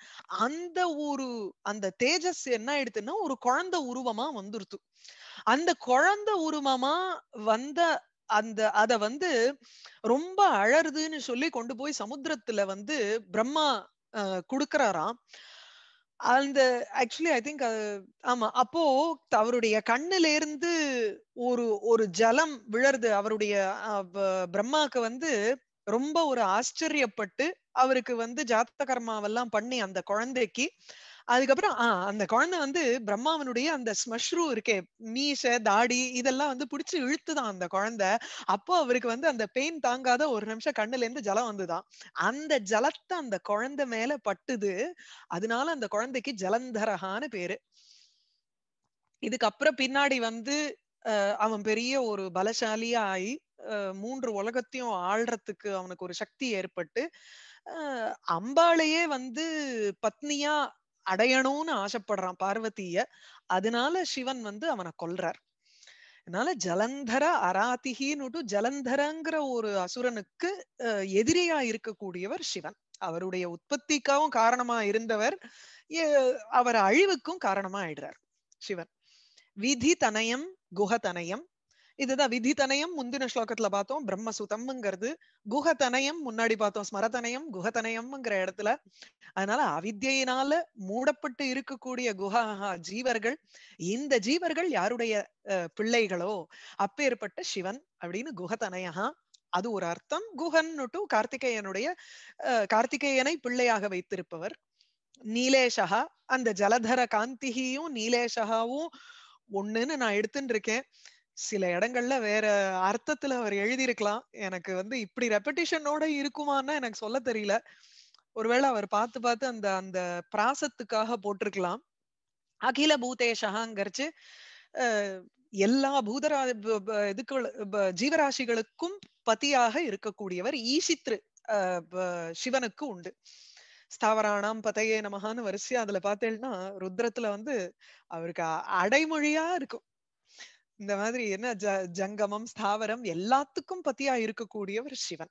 Speaker 1: அந்த ஒரு அந்த தேஜஸ் என்ன ஆயிடுத்துன்னா ஒரு குழந்தை உருவமா வந்துருத்து அந்த குழந்தை உருவமா வந்த அந்த அத வந்து ரொம்ப அழறுதுன்னு சொல்லி கொண்டு போய் சமுத்திரத்துல வந்து பிரம்மா அஹ் கொடுக்கறாராம் அந்த ஆக்சுவலி ஐ திங்க் ஆமா அப்போ அவருடைய கண்ணுல இருந்து ஒரு ஒரு ஜலம் விழறது அவருடைய பிரம்மாக்கு வந்து ரொம்ப ஒரு ஆச்சரியப்பட்டு அவருக்கு வந்து ஜாத்த கர்மாவெல்லாம் பண்ணி அந்த குழந்தைக்கு அதுக்கப்புறம் ஆஹ் அந்த குழந்தை வந்து பிரம்மாவனுடைய அந்த ஸ்மஷ்ரூ இருக்கே மீச தாடி இதெல்லாம் வந்து பிடிச்சி இழுத்துதான் அந்த குழந்தை அப்போ அவருக்கு வந்து அந்த பெயின் தாங்காத ஒரு நிமிஷம் கண்ணுல இருந்து ஜலம் வந்துதான் அந்த ஜலத்தை அந்த குழந்தை மேல பட்டுது அதனால அந்த குழந்தைக்கு ஜலந்தரகான பேரு இதுக்கப்புறம் பின்னாடி வந்து அவன் பெரிய ஒரு பலசாலியா ஆகி மூன்று உலகத்தையும் ஆள்றதுக்கு அவனுக்கு ஒரு சக்தி ஏற்பட்டு அம்பாளையே வந்து பத்னியா அடையணும்னு ஆசைப்படுறான் பார்வதிய அதனால சிவன் வந்து அவனை கொல்றார் அதனால ஜலந்தர அராதிகின்னு ஜலந்தரங்கிற ஒரு அசுரனுக்கு எதிரியா இருக்கக்கூடியவர் சிவன் அவருடைய உற்பத்திக்காவும் காரணமா இருந்தவர் அவர் அழிவுக்கும் காரணமா ஆயிடுறார் சிவன் விதி தனயம் குஹ தனயம் இதுதான் விதி தனயம் முந்தின ஸ்லோகத்துல பார்த்தோம் பிரம்ம சுதம்ங்கிறது முன்னாடி பார்த்தோம் ஸ்மரதனயம் குஹதனயம்ங்கிற இடத்துல அதனால அவித்தியினால மூடப்பட்டு இருக்கக்கூடிய குஹா ஜீவர்கள் இந்த ஜீவர்கள் யாருடைய பிள்ளைகளோ அப்பேற்பட்ட சிவன் அப்படின்னு குஹதனயா அது ஒரு அர்த்தம் குஹன்னுட்டு கார்த்திகேயனுடைய கார்த்திகேயனை பிள்ளையாக வைத்திருப்பவர் நீலேஷகா அந்த ஜலதர காந்திகியும் நீலேஷகாவும் ஒண்ணுன்னு நான் எடுத்துட்டு இருக்கேன் சில இடங்கள்ல வேற அர்த்தத்துல அவர் எழுதியிருக்கலாம் எனக்கு வந்து இப்படி ரெப்படிஷனோட இருக்குமான்னா எனக்கு சொல்ல தெரியல ஒருவேளை அவர் பார்த்து பார்த்து அந்த அந்த பிராசத்துக்காக போட்டிருக்கலாம் அகில பூதேஷகாங்கிறச்சு எல்லா பூதரா இதுக்கு ஜீவராசிகளுக்கும் பதியாக இருக்கக்கூடியவர் ஈசித்ரு சிவனுக்கு உண்டு ஸ்தாவராணாம் பதையே நமகான்னு வரிசையா அதுல பார்த்தேன்னா ருத்ரத்துல வந்து அவருக்கு அடைமொழியா இருக்கும் இந்த மாதிரி என்ன ஜ ஜங்கமம் ஸ்தாவரம் எல்லாத்துக்கும் பத்தியா இருக்கக்கூடியவர் சிவன்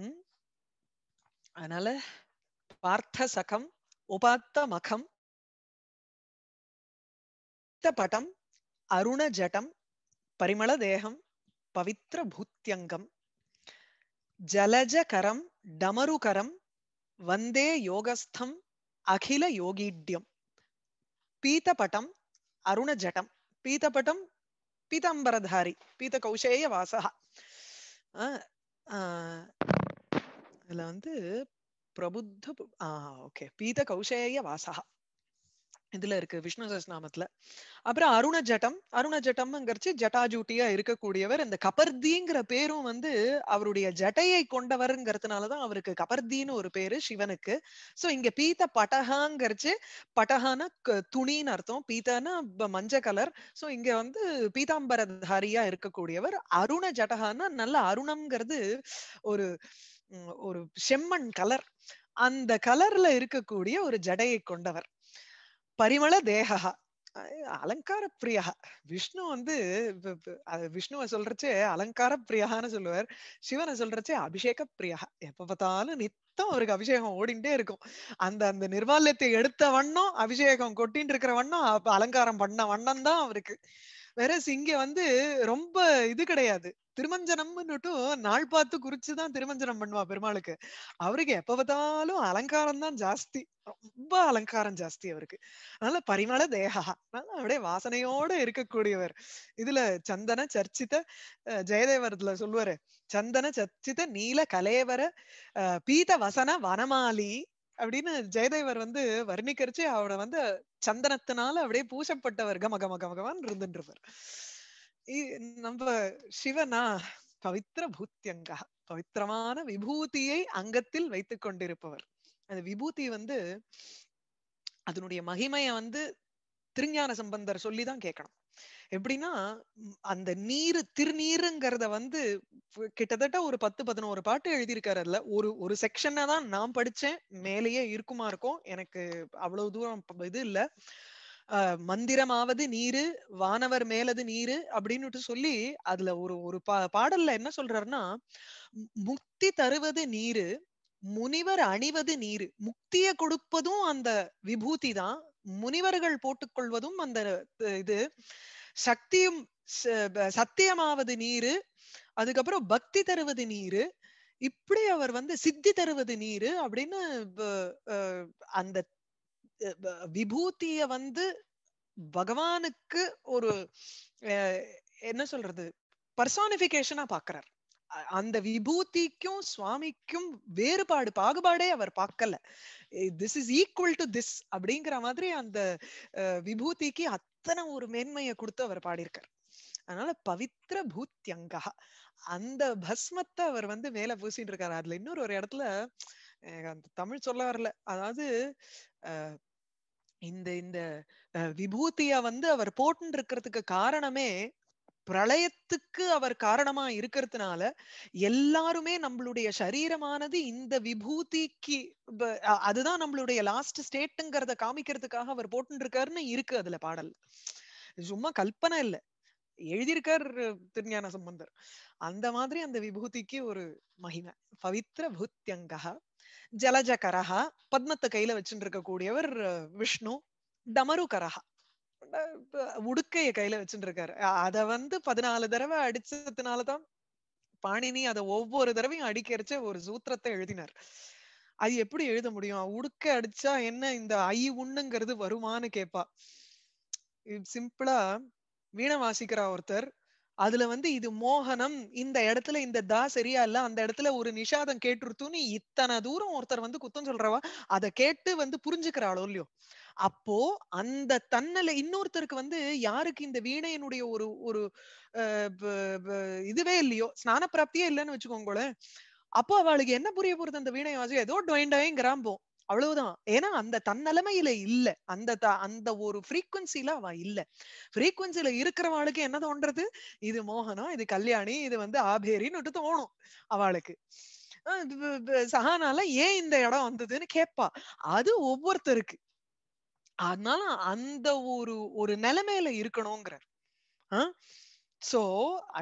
Speaker 1: உம் அதனால பார்த்த சகம் உபாத்த மகம் படம் அருண ஜடம் பரிமள தேகம் பவித்ர பூத்தியங்கம் ஜலஜகரம் டமருகரம் வந்தே யோகஸ்தம் அகில யோகீட்யம் அருண அருணஜடம் பீதபட்டம் பீதாம்பரதாரி பீத கௌசேய வாசகா இதுல வந்து பிரபுத்த ஓகே பீத கௌசேய வாசகா இதுல இருக்கு விஷ்ணு சஸ்நாமத்துல அப்புறம் அருண ஜட்டம் அருண ஜட்டம்ங்கிறச்சு ஜட்டாஜூட்டியா இருக்கக்கூடியவர் இந்த கபர்திங்கிற பேரும் வந்து அவருடைய ஜட்டையை கொண்டவருங்கிறதுனாலதான் அவருக்கு கபர்தின்னு ஒரு பேரு சிவனுக்கு சோ இங்க பீத்த பட்டகாங்கிறச்சு பட்டகானா துணின்னு அர்த்தம் பீத்தானா மஞ்ச கலர் சோ இங்க வந்து பீதாம்பரதாரியா இருக்கக்கூடியவர் அருண ஜட்டகான்னா நல்ல அருணம்ங்கிறது ஒரு ஒரு செம்மண் கலர் அந்த கலர்ல இருக்கக்கூடிய ஒரு ஜடையை கொண்டவர் பரிமள தேகா அலங்கார பிரியா விஷ்ணு வந்து விஷ்ணுவை சொல்றச்சே அலங்கார பிரியகான்னு சொல்லுவார் சிவனை சொல்றச்சே அபிஷேக பிரியா எப்ப பார்த்தாலும் நித்தம் அவருக்கு அபிஷேகம் ஓடிண்டே இருக்கும் அந்த அந்த நிர்வாலயத்தை எடுத்த வண்ணம் அபிஷேகம் கொட்டின்னு இருக்கிற வண்ணம் அலங்காரம் பண்ண வண்ணம் தான் அவருக்கு வேற இங்க வந்து ரொம்ப இது கிடையாது திருமஞ்சனம்னுட்டும் நாள் பார்த்து குறிச்சுதான் திருமஞ்சனம் பண்ணுவா பெருமாளுக்கு அவருக்கு எப்ப பார்த்தாலும் அலங்காரம் தான் ஜாஸ்தி ரொம்ப அலங்காரம் ஜாஸ்தி அவருக்கு அதனால பரிமள தேகா அதனால அப்படியே வாசனையோட இருக்கக்கூடியவர் இதுல சந்தன சர்ச்சித ஜெயதேவரத்துல சொல்லுவாரு சந்தன சர்ச்சித நீல கலேவர பீத வசன வனமாலி அப்படின்னு ஜெயதேவர் வந்து வர்ணிக்கரிச்சு அவரை வந்து சந்தனத்தினால அப்படியே பூசப்பட்டவர் கம கம இருந்துருவர் நம்ம சிவனா பவித்திர பூத்தியங்கா பவித்திரமான விபூதியை அங்கத்தில் வைத்துக் கொண்டிருப்பவர் அந்த விபூதி வந்து அதனுடைய மகிமைய வந்து திருஞான சம்பந்தர் சொல்லிதான் கேட்கணும் எப்படின்னா அந்த நீர் திருநீருங்கிறத வந்து கிட்டத்தட்ட ஒரு பத்து பதினோரு பாட்டு எழுதியிருக்காரு அதுல ஒரு ஒரு செக்ஷன்ல தான் நான் படிச்சேன் மேலேயே இருக்குமா இருக்கும் எனக்கு அவ்வளவு தூரம் இது இல்ல மந்திரமாவது நீரு வானவர் மேலது நீரு அப்படின்னுட்டு சொல்லி அதுல ஒரு ஒரு பா பாடல்ல என்ன சொல்றாருன்னா முக்தி தருவது நீரு முனிவர் அணிவது நீரு முக்திய கொடுப்பதும் அந்த விபூதி தான் முனிவர்கள் போட்டுக்கொள்வதும் அந்த இது சக்தியும் சத்தியமாவது நீரு அதுக்கப்புறம் பக்தி தருவது நீரு இப்படி அவர் வந்து சித்தி தருவது நீரு அப்படின்னு அந்த விபூத்திய வந்து பகவானுக்கு ஒரு என்ன சொல்றது பர்சானிபிகேஷனா பாக்குறார் அந்த விபூதிக்கும் சுவாமிக்கும் வேறுபாடு பாகுபாடே அவர் பார்க்கல this is equal to this அப்படிங்கிற மாதிரி அந்த விபூதிக்கு அத்தனை ஒரு மேன்மையை கொடுத்து அவர் பாடியிருக்கார் அதனால பவித்ர பூத்தியங்கா அந்த பஸ்மத்தை அவர் வந்து மேல பூசிட்டு இருக்காரு அதுல இன்னொரு ஒரு இடத்துல அந்த தமிழ் சொல்ல வரல அதாவது இந்த இந்த விபூதிய வந்து அவர் போட்டு இருக்கிறதுக்கு காரணமே பிரளயத்துக்கு அவர் காரணமா இருக்கிறதுனால எல்லாருமே நம்மளுடைய சரீரமானது இந்த விபூதிக்கு அதுதான் நம்மளுடைய லாஸ்ட் ஸ்டேட்டுங்கிறத காமிக்கிறதுக்காக அவர் போட்டுருக்காருன்னு இருக்கு அதுல பாடல் சும்மா கல்பனை இல்லை எழுதியிருக்கார் திருஞான சம்பந்தர் அந்த மாதிரி அந்த விபூதிக்கு ஒரு மகிமை பவித்ர பூத்தியங்கா ஜலஜகரஹா பத்மத்தை கையில வச்சுட்டு இருக்கக்கூடியவர் விஷ்ணு டமருகரஹா உடுக்கைய கையில வச்சுட்டு இருக்காரு அத வந்து பதினாலு தடவை அடிச்சதுனாலதான் பாணினி அத ஒவ்வொரு தடவையும் அடிக்கடிச்ச ஒரு சூத்திரத்தை எழுதினார் அது எப்படி எழுத முடியும் உடுக்க அடிச்சா என்ன இந்த ஐ உண்ணுங்கிறது வருமானு கேப்பா சிம்பிளா வீணை வாசிக்கிறா ஒருத்தர் அதுல வந்து இது மோகனம் இந்த இடத்துல இந்த தா சரியா இல்ல அந்த இடத்துல ஒரு நிஷாதம் கேட்டுருத்துன்னு இத்தனை தூரம் ஒருத்தர் வந்து குத்தம் சொல்றவா அதை கேட்டு வந்து புரிஞ்சுக்கிறாளோ இல்லையோ அப்போ அந்த தன்னல இன்னொருத்தருக்கு வந்து யாருக்கு இந்த வீணையினுடைய ஒரு ஒரு இதுவே இல்லையோ ஸ்நான பிராப்தியே இல்லைன்னு வச்சுக்கோங்களேன் அப்போ அவளுக்கு என்ன புரிய போறது அந்த வீணை வாசி ஏதோ டொயின் டயங்கிறான் அவ்வளவுதான் ஏன்னா அந்த தன்னிலைமையில இல்ல அந்த அந்த ஒரு ஃப்ரீக்குவன்சில அவ இல்ல ஃப்ரீக்குவன்சில இருக்கிறவாளுக்கு என்ன தோன்றது இது மோகனம் இது கல்யாணி இது வந்து ஆபேரின்னு தோணும் அவளுக்கு சஹானால ஏன் இந்த இடம் வந்ததுன்னு கேட்பா அது ஒவ்வொருத்தருக்கு அதனால அந்த ஒரு ஒரு நிலைமையில இருக்கணுங்கிறார் சோ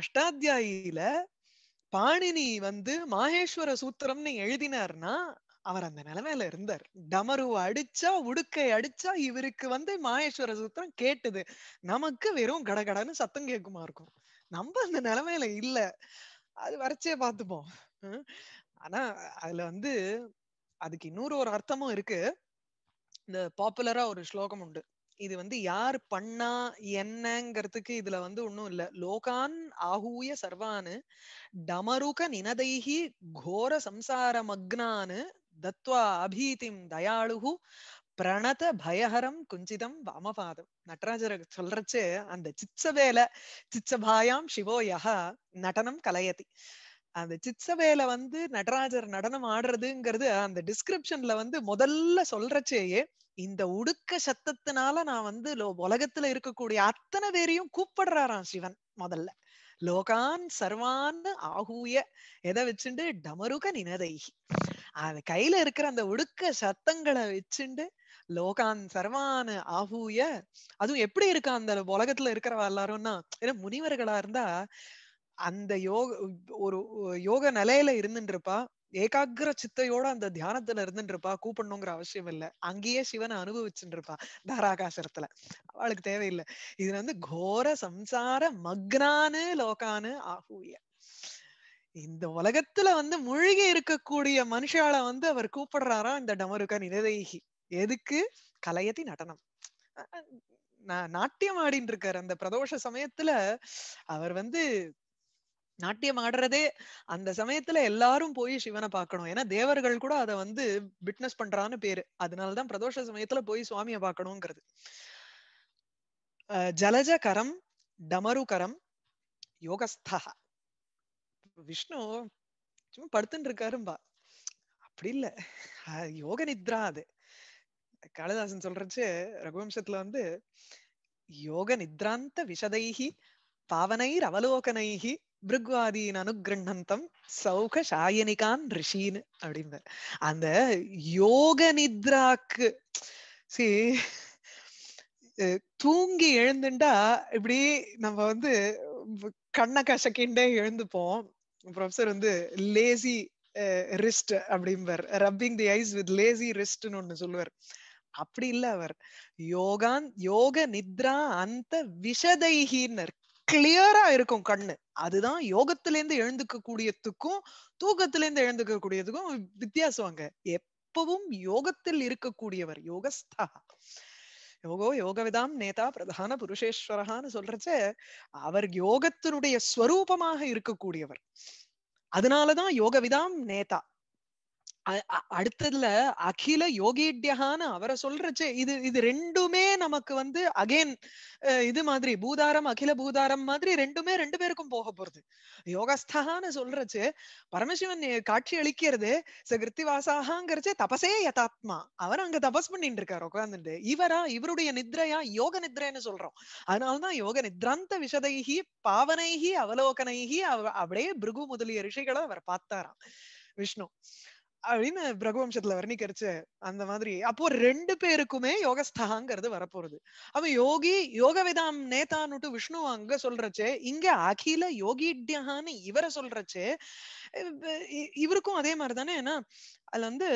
Speaker 1: அஷ்டாத்தியாயில பாணினி வந்து மாகேஸ்வர சூத்திரம்னு எழுதினார்னா அவர் அந்த நிலைமையில இருந்தார் டமரு அடிச்சா உடுக்கை அடிச்சா இவருக்கு வந்து மாயேஸ்வர சூத்திரம் கேட்டுது நமக்கு வெறும் கடகடன்னு சத்தம் கேட்குமா இருக்கும் நம்ம அந்த நிலைமையில இல்ல அது வரைச்சே பார்த்துப்போம் ஆனா அதுல வந்து அதுக்கு இன்னொரு ஒரு அர்த்தமும் இருக்கு இந்த பாப்புலரா ஒரு ஸ்லோகம் உண்டு இது வந்து யார் பண்ணா என்னங்கிறதுக்கு இதுல வந்து ஒண்ணும் இல்ல லோகான் ஆகூய சர்வானு டமருக நினதைகி கோர சம்சார மக்னானு தத்வா அபீதிம் தயாளுகு பிரணத பயஹரம் குஞ்சிதம் வாமபாதம் நடராஜர் சொல்றச்சு அந்த சிச்சவேல சிச்சபாயாம் சிவோ யா நடனம் கலையதி அந்த சிச்சவேல வந்து நடராஜர் நடனம் ஆடுறதுங்கிறது அந்த டிஸ்கிரிப்ஷன்ல வந்து முதல்ல சொல்றச்சேயே இந்த உடுக்க சத்தத்தினால நான் வந்து உலகத்துல இருக்கக்கூடிய அத்தனை பேரையும் கூப்பிடுறாராம் சிவன் முதல்ல லோகான் சர்வான் ஆகூய எதை வச்சுண்டு டமருக நினதைகி அது கையில இருக்கிற அந்த ஒடுக்க சத்தங்களை வச்சுண்டு லோகான் சர்வான் ஆகூய அதுவும் எப்படி இருக்கா அந்த உலகத்துல இருக்கிறவ எல்லாரும்னா ஏன்னா முனிவர்களா இருந்தா அந்த யோக ஒரு யோக நிலையில இருப்பா ஏகாகிர சித்தையோட அந்த தியானத்துல இருப்பா கூப்பிடணுங்கிற அவசியம் இல்ல அங்கேயே சிவனை அனுபவிச்சுட்டு இருப்பா தாராகாசரத்துல அவளுக்கு தேவையில்லை இது வந்து கோர சம்சார மக்னானு லோகானு ஆகூய இந்த உலகத்துல வந்து மூழ்கி இருக்கக்கூடிய மனுஷால வந்து அவர் கூப்பிடுறாரா இந்த டமருகா நிலதேகி எதுக்கு கலையதி நடனம் நாட்டியம் ஆடின்னு இருக்காரு அந்த பிரதோஷ சமயத்துல அவர் வந்து நாட்டியம் ஆடுறதே அந்த சமயத்துல எல்லாரும் போய் சிவனை பார்க்கணும் ஏன்னா தேவர்கள் கூட அதை வந்து பிட்னஸ் பண்றான்னு பேரு அதனாலதான் பிரதோஷ சமயத்துல போய் சுவாமிய பார்க்கணுங்கிறது ஜலஜ கரம் டமரு கரம் யோகஸ்தகா விஷ்ணு சும்மா படுத்துட்டு இருக்காரும்பா அப்படி இல்ல யோக நித்ரா அது காளிதாசன் சொல்றச்சு ரகுவம்சத்துல வந்து யோக நித்ராந்த விஷதைகி பாவனைர் அவலோகனைகி பிருக்வாதீன் அனுகிரண்ணந்தம் சௌக சாயனிகான் ரிஷின்னு அப்படின்னு அந்த யோக நித்ராக்கு சி தூங்கி எழுந்துண்டா இப்படி நம்ம வந்து கண்ணை கசக்கிண்டே எழுந்துப்போம் ப்ரொஃபசர் வந்து லேசி ரிஸ்ட் eh, அப்படிம்பார் rubbing the eyes with lazy ரிஸ்ட்னு ஒண்ணு சொல்லுவார் அப்படி இல்ல அவர் யோகான் யோக நித்ரா அந்த விஷதைஹீனர் கிளியரா இருக்கும் கண்ணு அதுதான் யோகத்துல இருந்து எழுந்துக்க கூடியதுக்கும் தூக்கத்துல இருந்து எழுந்துக்க கூடியதுக்கும் வித்தியாசம் அங்க எப்பவும் யோகத்தில் இருக்கக்கூடியவர் யோகஸ்தா யோகோ யோகவிதாம் நேதா பிரதான புருஷேஸ்வரஹான்னு சொல்றச்ச அவர் யோகத்தினுடைய ஸ்வரூபமாக இருக்கக்கூடியவர் அதனாலதான் யோகவிதாம் நேதா அடுத்ததுல அகில யோகிட்யகான்னு அவரை சொல்றச்சு இது இது ரெண்டுமே நமக்கு வந்து அகைன் இது மாதிரி பூதாரம் அகில பூதாரம் மாதிரி ரெண்டுமே ரெண்டு பேருக்கும் போக போறது யோகஸ்தான்னு சொல்றச்சு பரமசிவன் காட்சி அளிக்கிறது வாசாகாங்கிறச்சு தபசே யதாத்மா அவர் அங்க தபஸ் பண்ணிட்டு இருக்காரு உட்காந்துட்டு இவரா இவருடைய நித்ரையா யோக நித்ரைன்னு சொல்றோம் அதனாலதான் யோக நித்ராந்த விஷதைகி பாவனைகி அவலோகனைகி அப்படியே பிருகு முதலிய ரிஷிகளை அவர் பார்த்தாராம் விஷ்ணு அப்படின்னு பிரகுவம்சத்துல வர்ணிக்கரிச்சு அந்த மாதிரி அப்போ ரெண்டு பேருக்குமே யோகஸ்தகாங்கிறது வரப்போறது அப்ப யோகி யோக விதாம் நேதான்னுட்டு விஷ்ணு அங்க சொல்றச்சு இங்க அகில யோகித்யகான்னு இவரை சொல்றச்சு இவருக்கும் அதே மாதிரிதானே ஏன்னா அதுல வந்து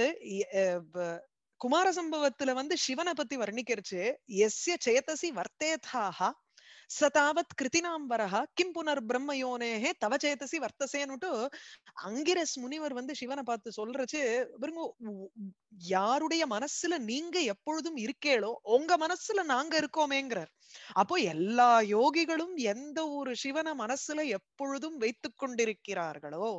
Speaker 1: குமார சம்பவத்துல வந்து சிவனை பத்தி வர்ணிக்கிறச்சு எஸ்ய சேத்தசி வர்த்தேதாகா சதாவத் வரஹா கிம் புனர் பிரம்மயோனேஹே தவ சேதசி வர்த்தசேனு அங்கிரஸ் முனிவர் வந்து சிவனை பார்த்து சொல்றச்சு பாருங்க யாருடைய மனசுல நீங்க எப்பொழுதும் இருக்கேளோ உங்க மனசுல நாங்க இருக்கோமேங்கிறார் அப்போ எல்லா யோகிகளும் எந்த ஒரு சிவனை மனசுல எப்பொழுதும் வைத்து கொண்டிருக்கிறார்களோ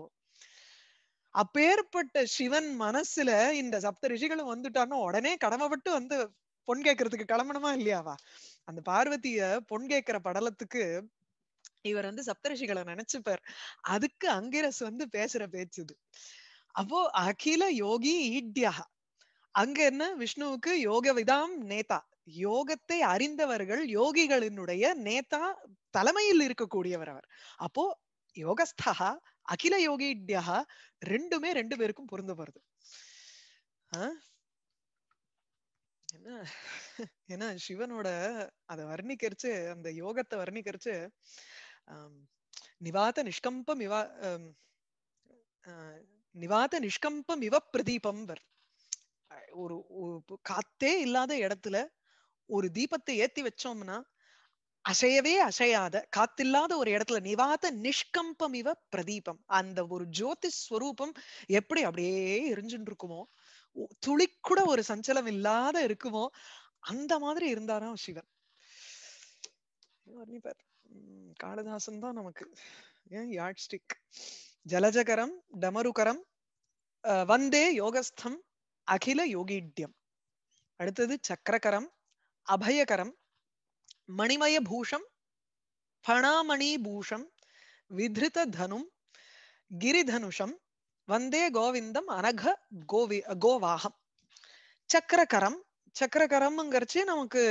Speaker 1: அப்பேற்பட்ட சிவன் மனசுல இந்த சப்த ரிஷிகளும் வந்துட்டான்னு உடனே கடமைப்பட்டு வந்து பொன் கேட்கறதுக்கு கிளம்பணுமா இல்லையாவா அந்த பார்வதிய பொன் கேட்கிற படலத்துக்கு இவர் வந்து சப்தரிஷிகளை நினைச்சுப்பார் அதுக்கு அங்கிரஸ் வந்து பேசுற பேச்சுது அப்போ அகில யோகி ஈட்யா அங்க என்ன விஷ்ணுவுக்கு யோக விதாம் நேதா யோகத்தை அறிந்தவர்கள் யோகிகளினுடைய நேதா தலைமையில் இருக்கக்கூடியவர் அவர் அப்போ யோகஸ்தா அகில யோகி ரெண்டுமே ரெண்டு பேருக்கும் பொருந்து வருது என்ன ஏன்னா சிவனோட அதை வர்ணிக்கரிச்சு அந்த யோகத்தை வர்ணிக்கரிச்சு நிவாத நிஷ்கம்பம் இவா நிவாத நிஷ்கம்பம் இவ பிரதீபம் வர் ஒரு காத்தே இல்லாத இடத்துல ஒரு தீபத்தை ஏத்தி வச்சோம்னா அசையவே அசையாத காத்தில்லாத ஒரு இடத்துல நிவாத நிஷ்கம்பம் இவ பிரதீபம் அந்த ஒரு ஜோதி ஸ்வரூபம் எப்படி அப்படியே எரிஞ்சுட்டு இருக்குமோ துளி கூட ஒரு சஞ்சலம் இல்லாத இருக்குமோ அந்த மாதிரி இருந்தாராம் சிவன் வர்ணிப்பார் காளிதாசன் தான் நமக்கு ஏன் யாட்ஸ்டிக் ஸ்டிக் ஜலஜகரம் டமருகரம் வந்தே யோகஸ்தம் அகில யோகிட்யம் அடுத்தது சக்கரகரம் அபயகரம் மணிமய பூஷம் பணாமணி பூஷம் விதிருத தனும் கிரிதனுஷம் வந்தே கோவிந்தம் அனக கோவி கோவாகம் சக்கரகரம் சக்கரகரம்ங்கிறச்சு நமக்கு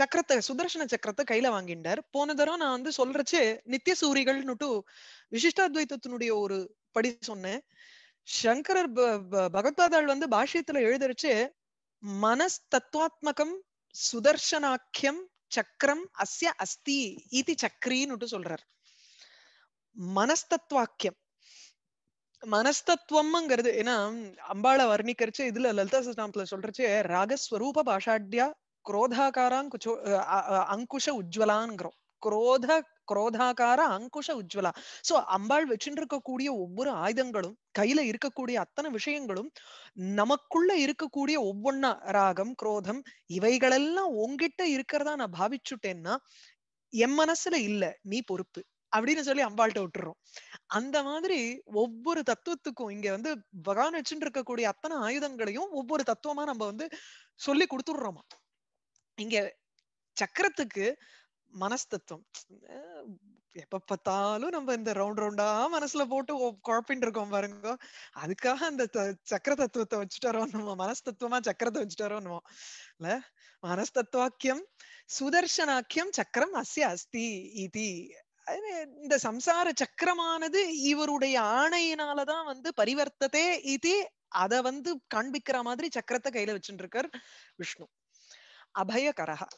Speaker 1: சக்கரத்தை சுதர்சன சக்கரத்தை கையில வாங்கிட்டார் போன தடவை நான் வந்து சொல்றச்சு நித்திய சூரிகள்னுட்டு விசிஷ்டாத்வைத்தினுடைய ஒரு படி சொன்னேன் சங்கரர் பகத்வாதாள் வந்து பாஷ்யத்துல எழுதுறச்சு மனஸ் தத்துவாத்மகம் சுதர்சனாக்கியம் சக்கரம் அஸ்ய அஸ்தி இது சக்ரின்னுட்டு சொல்றார் மனஸ்தத்வாக்கியம் மனஸ்தத்துவம்ங்கிறது ஏன்னா அம்பாளை வர்ணிக்கிறச்சு இதுல லலிதா சிஸ்டாம்ல சொல்றச்சு ராகஸ்வரூப பாஷாட்யா குரோதாக்காரா குச்சோ அங்குஷ உஜ்வலாங்கிறோம் குரோத குரோதாக்கார அங்குஷ உஜ்வலா சோ அம்பாள் வச்சுட்டு இருக்கக்கூடிய ஒவ்வொரு ஆயுதங்களும் கையில இருக்கக்கூடிய அத்தனை விஷயங்களும் நமக்குள்ள இருக்கக்கூடிய ஒவ்வொன்னா ராகம் குரோதம் இவைகளெல்லாம் உங்ககிட்ட இருக்கிறதா நான் பாவிச்சுட்டேன்னா என் மனசுல இல்ல நீ பொறுப்பு அப்படின்னு சொல்லி அம்பாள்கிட்ட விட்டுறோம் அந்த மாதிரி ஒவ்வொரு தத்துவத்துக்கும் இங்க வந்து பகவான் வச்சுட்டு இருக்கக்கூடிய அத்தனை ஆயுதங்களையும் ஒவ்வொரு தத்துவமா நம்ம வந்து சொல்லி கொடுத்துடுறோமா இங்க சக்கரத்துக்கு மனஸ்தத்துவம் எப்ப பார்த்தாலும் நம்ம இந்த ரவுண்ட் ரவுண்டா மனசுல போட்டு குழப்பின்னு இருக்கோம் பாருங்க அதுக்காக அந்த சக்கர தத்துவத்தை வச்சுட்டாரோ நம்ம மனஸ்தத்துவமா சக்கரத்தை வச்சுட்டாரோ நம்ம இல்ல மனஸ்தத்துவாக்கியம் சுதர்சனாக்கியம் சக்கரம் அஸ்ய அஸ்தி இது இந்த சம்சார சக்கரமானது இவருடைய ஆணையினாலதான் வந்து பரிவர்த்ததே இது அத வந்து காண்பிக்கிற மாதிரி சக்கரத்தை கையில வச்சுட்டு இருக்கார் விஷ்ணு அபய கரகா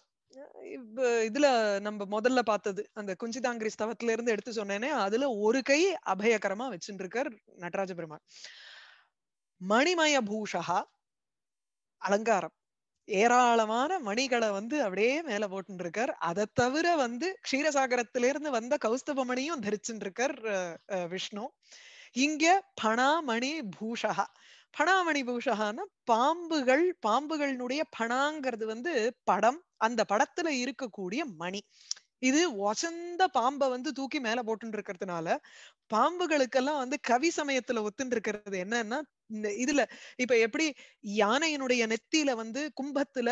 Speaker 1: இதுல நம்ம முதல்ல பார்த்தது அந்த குஞ்சிதாங்கிரி ஸ்தவத்துல இருந்து எடுத்து சொன்னேனே அதுல ஒரு கை அபயகரமா வச்சுட்டு இருக்கார் நடராஜ பெருமாள் மணிமய பூஷகா அலங்காரம் ஏராளமான மணிகளை வந்து அப்படியே மேல போட்டு இருக்கார் அதை தவிர வந்து க்ஷீரசாகரத்திலிருந்து வந்த கௌஸ்தப மணியும் தரிச்சுட்டு இருக்கார் விஷ்ணு இங்க பணாமணி பூஷகா பணாமணி பூஷகான்னு பாம்புகள் பாம்புகளினுடைய பணாங்கிறது வந்து படம் அந்த படத்துல இருக்கக்கூடிய மணி இது வசந்த பாம்பை வந்து தூக்கி மேல போட்டுன்னு இருக்கிறதுனால பாம்புகளுக்கெல்லாம் வந்து கவி சமயத்துல ஒத்துன்னு இருக்கிறது என்னன்னா இந்த இதுல இப்ப எப்படி யானையினுடைய நெத்தியில வந்து கும்பத்துல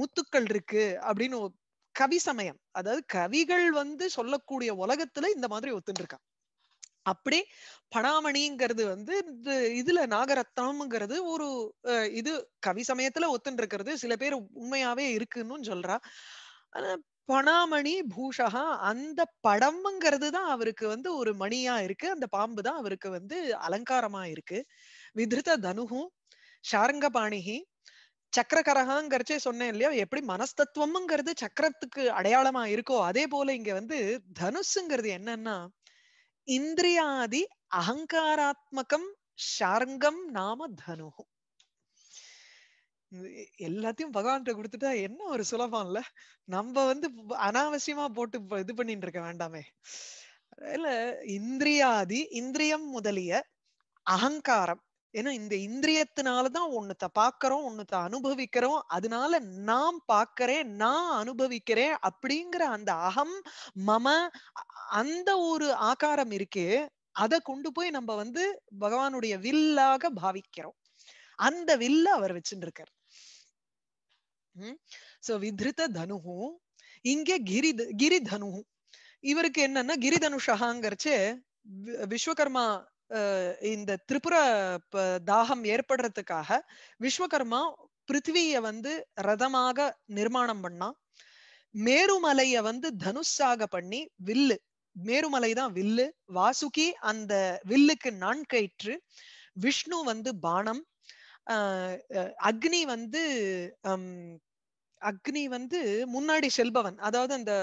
Speaker 1: முத்துக்கள் இருக்கு அப்படின்னு கவி சமயம் அதாவது கவிகள் வந்து சொல்லக்கூடிய உலகத்துல இந்த மாதிரி ஒத்துட்டு இருக்கான் அப்படி பணாமணிங்கிறது வந்து இந்த இதுல நாகரத்னம்ங்கிறது ஒரு இது கவி சமயத்துல ஒத்துன்னு இருக்கிறது சில பேர் உண்மையாவே இருக்குன்னு சொல்றா ஆனா பணாமணி பூஷகா அந்த படம்ங்கிறது தான் அவருக்கு வந்து ஒரு மணியா இருக்கு அந்த பாம்பு தான் அவருக்கு வந்து அலங்காரமா இருக்கு விதிருத்த தனுகும் ஷாரங்க பாணிகி சக்கரகரகாங்கிறச்சே சொன்னேன் இல்லையா எப்படி மனஸ்தத்துவம்ங்கிறது சக்கரத்துக்கு அடையாளமா இருக்கோ அதே போல இங்க வந்து தனுசுங்கிறது என்னன்னா இந்திரியாதி அகங்காராத்மகம் ஷார்ங்கம் நாம தனுகும் எல்லாத்தையும் பகவான்கிட்ட கொடுத்துட்டா என்ன ஒரு சுலபம் இல்ல நம்ம வந்து அனாவசியமா போட்டு இது பண்ணிட்டு இருக்க வேண்டாமே இல்ல இந்திரியாதி இந்திரியம் முதலிய அகங்காரம் ஏன்னா இந்த இந்திரியத்தினாலதான் ஒண்ணுத்த பாக்குறோம் ஒண்ணுத்த அனுபவிக்கிறோம் அதனால நாம் பாக்குறேன் நான் அனுபவிக்கிறேன் அப்படிங்கிற அந்த அகம் மம அந்த ஒரு ஆகாரம் இருக்கு அதை கொண்டு போய் நம்ம வந்து பகவானுடைய வில்லாக பாவிக்கிறோம் அந்த வில்ல அவர் வச்சுட்டு இருக்கார் சோ வித்ருத தனுகு இங்கே கிரி கிரிதனு இவருக்கு என்னன்னா கிரிதனுஷகாங்கிறச்சு விஸ்வகர்மா இந்த திரிபுர தாகம் ஏற்படுறதுக்காக விஸ்வகர்மா பிருத்திவிய வந்து ரதமாக நிர்மாணம் பண்ணா மேருமலைய வந்து தனுஷாக பண்ணி வில்லு மேருமலை தான் வில்லு வாசுகி அந்த வில்லுக்கு நான் கயிற்று விஷ்ணு வந்து பானம் அக்னி வந்து அக்னி வந்து முன்னாடி செல்பவன் அதாவது அந்த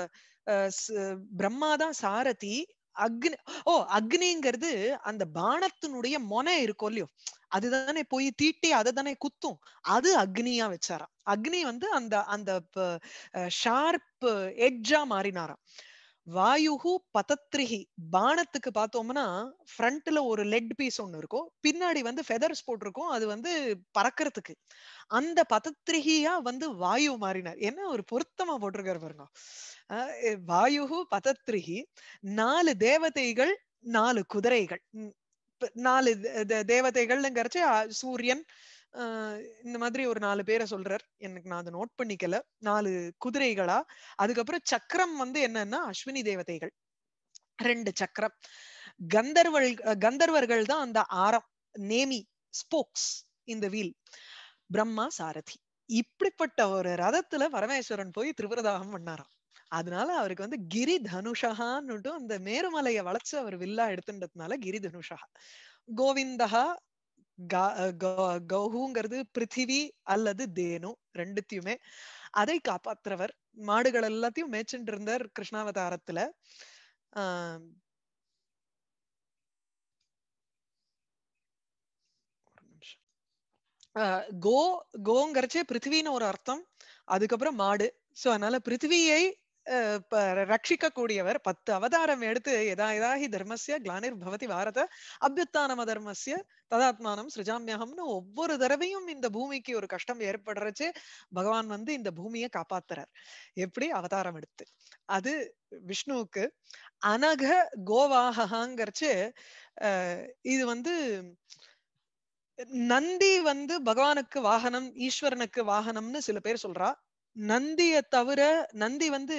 Speaker 1: பிரம்மாதான் சாரதி அக்னி ஓ அக்னிங்கிறது அந்த பானத்தினுடைய மொனை இருக்கும் இல்லையோ அதுதானே போய் தீட்டி அதை தானே குத்தும் அது அக்னியா வச்சாராம் அக்னி வந்து அந்த அந்த ஷார்ப் எட்ஜா மாறினாராம் வாயுகு பதத்ரிஹி பானத்துக்கு பார்த்தோம்னா ஃப்ரண்ட்ல ஒரு லெட் பீஸ் ஒண்ணு இருக்கும் பின்னாடி வந்து ஃபெதர்ஸ் போட்டிருக்கும் அது வந்து பறக்கிறதுக்கு அந்த பதத்ரிஹியா வந்து வாயு மாறினார் என்ன ஒரு பொருத்தமா போட்டிருக்காரு பாருங்க வாயுகு பதத்ரிஹி நாலு தேவதைகள் நாலு குதிரைகள் நாலு தேவதைகள்ங்கிறச்சு சூரியன் இந்த மாதிரி ஒரு நாலு பேரை சொல்றார் எனக்கு நான் அதை நோட் பண்ணிக்கல நாலு குதிரைகளா அதுக்கப்புறம் சக்கரம் வந்து என்னன்னா அஸ்வினி தேவதைகள் ரெண்டு சக்கரம் கந்தர்வல் கந்தர்வர்கள் தான் அந்த ஆரம் நேமி ஸ்போக்ஸ் இந்த வீல் பிரம்மா சாரதி இப்படிப்பட்ட ஒரு ரதத்துல பரமேஸ்வரன் போய் திருவிரதாகம் பண்ணாராம் அதனால அவருக்கு வந்து கிரி தனுஷகான்னுட்டு அந்த மேருமலையை வளைச்சு அவர் வில்லா எடுத்துட்டதுனால கிரி தனுஷகா கோவிந்தகா கௌஹுங்கிறது பிருத்திவி அல்லது தேனு ரெண்டுத்தையுமே அதை காப்பாத்துறவர் மாடுகள் எல்லாத்தையும் மேய்ச்சிட்டு இருந்தார் கிருஷ்ணாவதாரத்துல ஆஹ் கோ கோங்கிறச்சே பிருத்திவின்னு ஒரு அர்த்தம் அதுக்கப்புறம் மாடு சோ அதனால பிருத்திவியை ரட்சிக்க கூடியவர் பத்து அவதாரம் எடுத்து எதா எதாஹி தர்மசிய கிளானிர் பவதி வாரத அபியுத்தானம தர்மசிய ததாத்மானம் சிருஜாமியகம்னு ஒவ்வொரு தடவையும் இந்த பூமிக்கு ஒரு கஷ்டம் ஏற்படுறச்சு பகவான் வந்து இந்த பூமியை காப்பாத்துறார் எப்படி அவதாரம் எடுத்து அது விஷ்ணுவுக்கு அனக கோவாகங்கிறச்சு இது வந்து நந்தி வந்து பகவானுக்கு வாகனம் ஈஸ்வரனுக்கு வாகனம்னு சில பேர் சொல்றா நந்திய தவிர நந்தி வந்து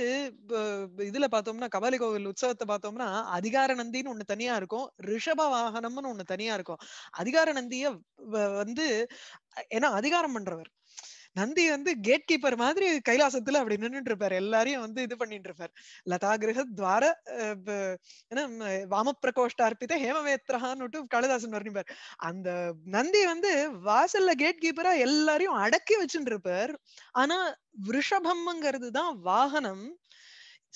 Speaker 1: இதுல பார்த்தோம்னா கபாலி கோவில் உற்சவத்தை பார்த்தோம்னா அதிகார நந்தின்னு ஒண்ணு தனியா இருக்கும் ரிஷப வாகனம்னு ஒண்ணு தனியா இருக்கும் அதிகார நந்திய வந்து ஏன்னா அதிகாரம் பண்றவர் நந்தி வந்து கேட் கீப்பர் மாதிரி கைலாசத்துல அப்படி நின்றுட்டு இருப்பாரு எல்லாரையும் வந்து இது பண்ணிட்டு இருப்பார் லதா கிரக துவார வாம பிரகோஷ்ட அர்ப்பித்த ஹேமவேத்ரஹான்னு கழுதாசன் வர்ணிப்பார் அந்த நந்தி வந்து வாசல்ல கேட் கீப்பரா எல்லாரையும் அடக்கி வச்சுட்டு இருப்பார் ஆனா விஷபம்ங்கிறது தான் வாகனம்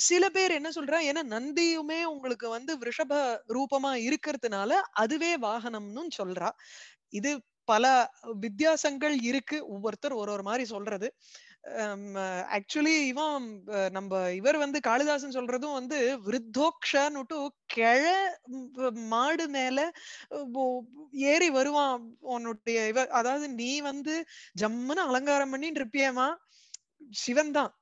Speaker 1: சில பேர் என்ன சொல்றா ஏன்னா நந்தியுமே உங்களுக்கு வந்து விஷப ரூபமா இருக்கிறதுனால அதுவே வாகனம்னு சொல்றா இது பல வித்தியாசங்கள் இருக்கு ஒவ்வொருத்தர் ஒரு ஒரு மாதிரி சொல்றது ஆக்சுவலி இவன் நம்ம இவர் வந்து காளிதாசன் சொல்றதும் வந்து விருத்தோக்ஷன்னுட்டு கிழ மாடு மேல ஏறி வருவான் உன்னுடைய இவ அதாவது நீ வந்து ஜம்முன்னு அலங்காரம் பண்ணிட்டு இருப்பியமா சிவன் தான்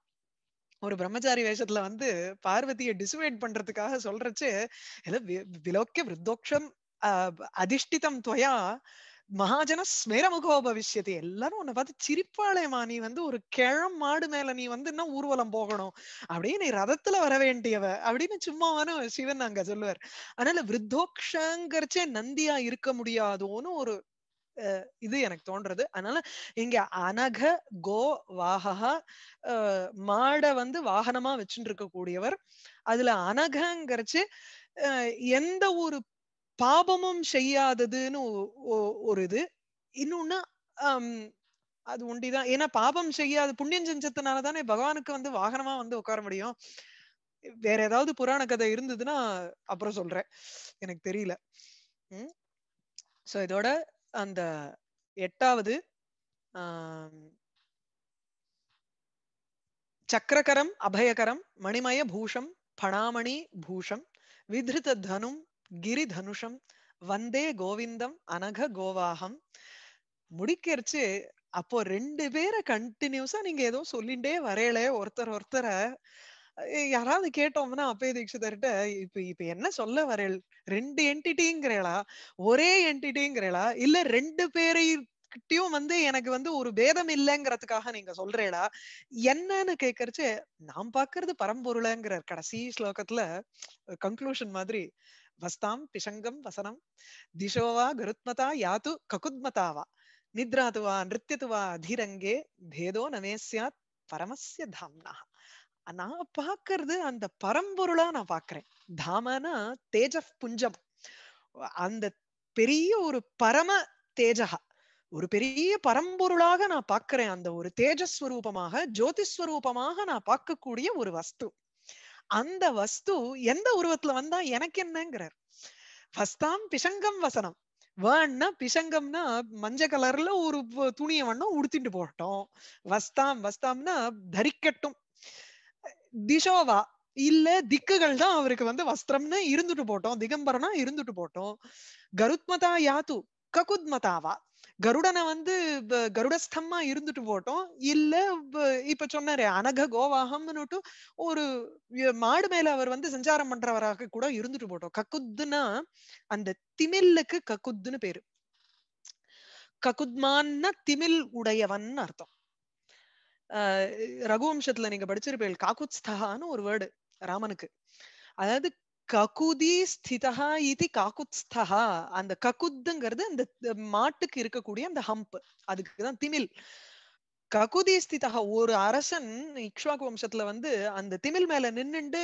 Speaker 1: ஒரு பிரம்மச்சாரி வேஷத்துல வந்து பார்வதியை டிசுவேட் பண்றதுக்காக சொல்றச்சு ஏதோ விலோக்கிய விருத்தோக்ஷம் அதிஷ்டிதம் துவயா மகாஜன ஸ்மேரமுகோ பவிஷ்யத்து எல்லாரும் உன்னை பார்த்து சிரிப்பாளையமா நீ வந்து ஒரு கிழம் மாடு மேல நீ வந்து என்ன ஊர்வலம் போகணும் அப்படியே நீ ரதத்துல வர வேண்டியவ அப்படின்னு சும்மாவான சிவன் அங்க சொல்லுவார் அதனால விருத்தோக்ஷங்கரிச்சே நந்தியா இருக்க முடியாதோன்னு ஒரு இது எனக்கு தோன்றது அதனால இங்க அனக கோ வாகா மாடை வந்து வாகனமா வச்சுட்டு இருக்கக்கூடியவர் அதுல அனகங்கிறச்சு எந்த ஒரு பாபமும் செய்யாததுன்னு ஒரு இது இன்னொன்னு அது ஒண்டிதான் ஏன்னா பாபம் செய்யாது புண்ணியம் செஞ்சதுனால தானே பகவானுக்கு வந்து வாகனமா வந்து உட்கார முடியும் வேற ஏதாவது புராண கதை இருந்ததுன்னா அப்புறம் சொல்றேன் எனக்கு தெரியல உம் சோ இதோட அந்த எட்டாவது சக்கரகரம் அபயகரம் மணிமய பூஷம் பணாமணி பூஷம் விதிருத்த தனும் கிரிதனுஷம் வந்தே கோவிந்தம் அனக கோவாகம் முடிக்கிறச்சு அப்போ ரெண்டு பேரை கண்டினியூஸா நீங்க ஏதோ சொல்லிண்டே வரையல ஒருத்தர் ஒருத்தரை யாராவது கேட்டோம்னா அப்பே தீட்சிதர்கிட்ட இப்ப இப்ப என்ன சொல்ல வரையல் ரெண்டு என்டிட்டிங்கிறேளா ஒரே என்டிட்டிங்கிறேளா இல்ல ரெண்டு பேரையும் வந்து எனக்கு வந்து ஒரு பேதம் இல்லைங்கிறதுக்காக நீங்க சொல்றேடா என்னன்னு கேக்குறச்சு நாம் பாக்குறது பரம்பொருளைங்கிறார் கடைசி ஸ்லோகத்துல கன்க்ளூஷன் மாதிரி வஸ்தாம் பிஷங்கம் வசனம் திசோவா வா கருத்மதா யாத்து ககுத்மதா வா நித்ராது வா நிருத்தியது வா அதிரங்கே பேதோ நமே சாத் பரமசிய தாம்னா நான் பாக்குறது அந்த பரம்பொருளா நான் பாக்குறேன் தாமனா தேஜ புஞ்சம் அந்த பெரிய ஒரு பரம தேஜகா ஒரு பெரிய பரம்பொருளாக நான் பாக்குறேன் அந்த ஒரு தேஜஸ்வரூபமாக ஜோதிஸ்வரூபமாக நான் பார்க்கக்கூடிய ஒரு வஸ்து அந்த வஸ்து எந்த உருவத்துல வந்தா எனக்கு என்னங்கிறார் வஸ்தாம் பிசங்கம் வசனம் வேணா பிசங்கம்னா மஞ்ச கலர்ல ஒரு துணிய வண்ணம் உடுத்திட்டு போகட்டும் வஸ்தாம் வஸ்தாம்னா தரிக்கட்டும் திசோவா இல்ல திக்குகள் தான் அவருக்கு வந்து வஸ்திரம்னு இருந்துட்டு போட்டோம் திகம்பரனா இருந்துட்டு போட்டோம் கருத்மதா யாத்து ககுத்மதாவா கருடனை வந்து கருடஸ்தமா இருந்துட்டு போட்டோம் இல்ல இப்ப சொன்னாரு அனக கோவாகம்னுட்டு ஒரு மாடு மேல அவர் வந்து சஞ்சாரம் பண்றவராக கூட இருந்துட்டு போட்டோம் கக்குத்துனா அந்த திமில்லுக்கு கக்குத்துன்னு பேரு ககுத்மான்னா திமில் உடையவன் அர்த்தம் ரகுவம்சத்துல நீங்க படிச்சிருப்பீர்கள் காக்குத்ஸ்தகான்னு ஒரு வேர்டு ராமனுக்கு அதாவது ககுதி ஸ்திதா இது காக்குத்ஸ்தா அந்த ககுத்துங்கிறது அந்த மாட்டுக்கு இருக்கக்கூடிய அந்த ஹம்ப் அதுக்குதான் திமில் ககுதி ஸ்திதா ஒரு அரசன் இக்ஷ்வாக்கு வம்சத்துல வந்து அந்த திமில் மேல நின்னுண்டு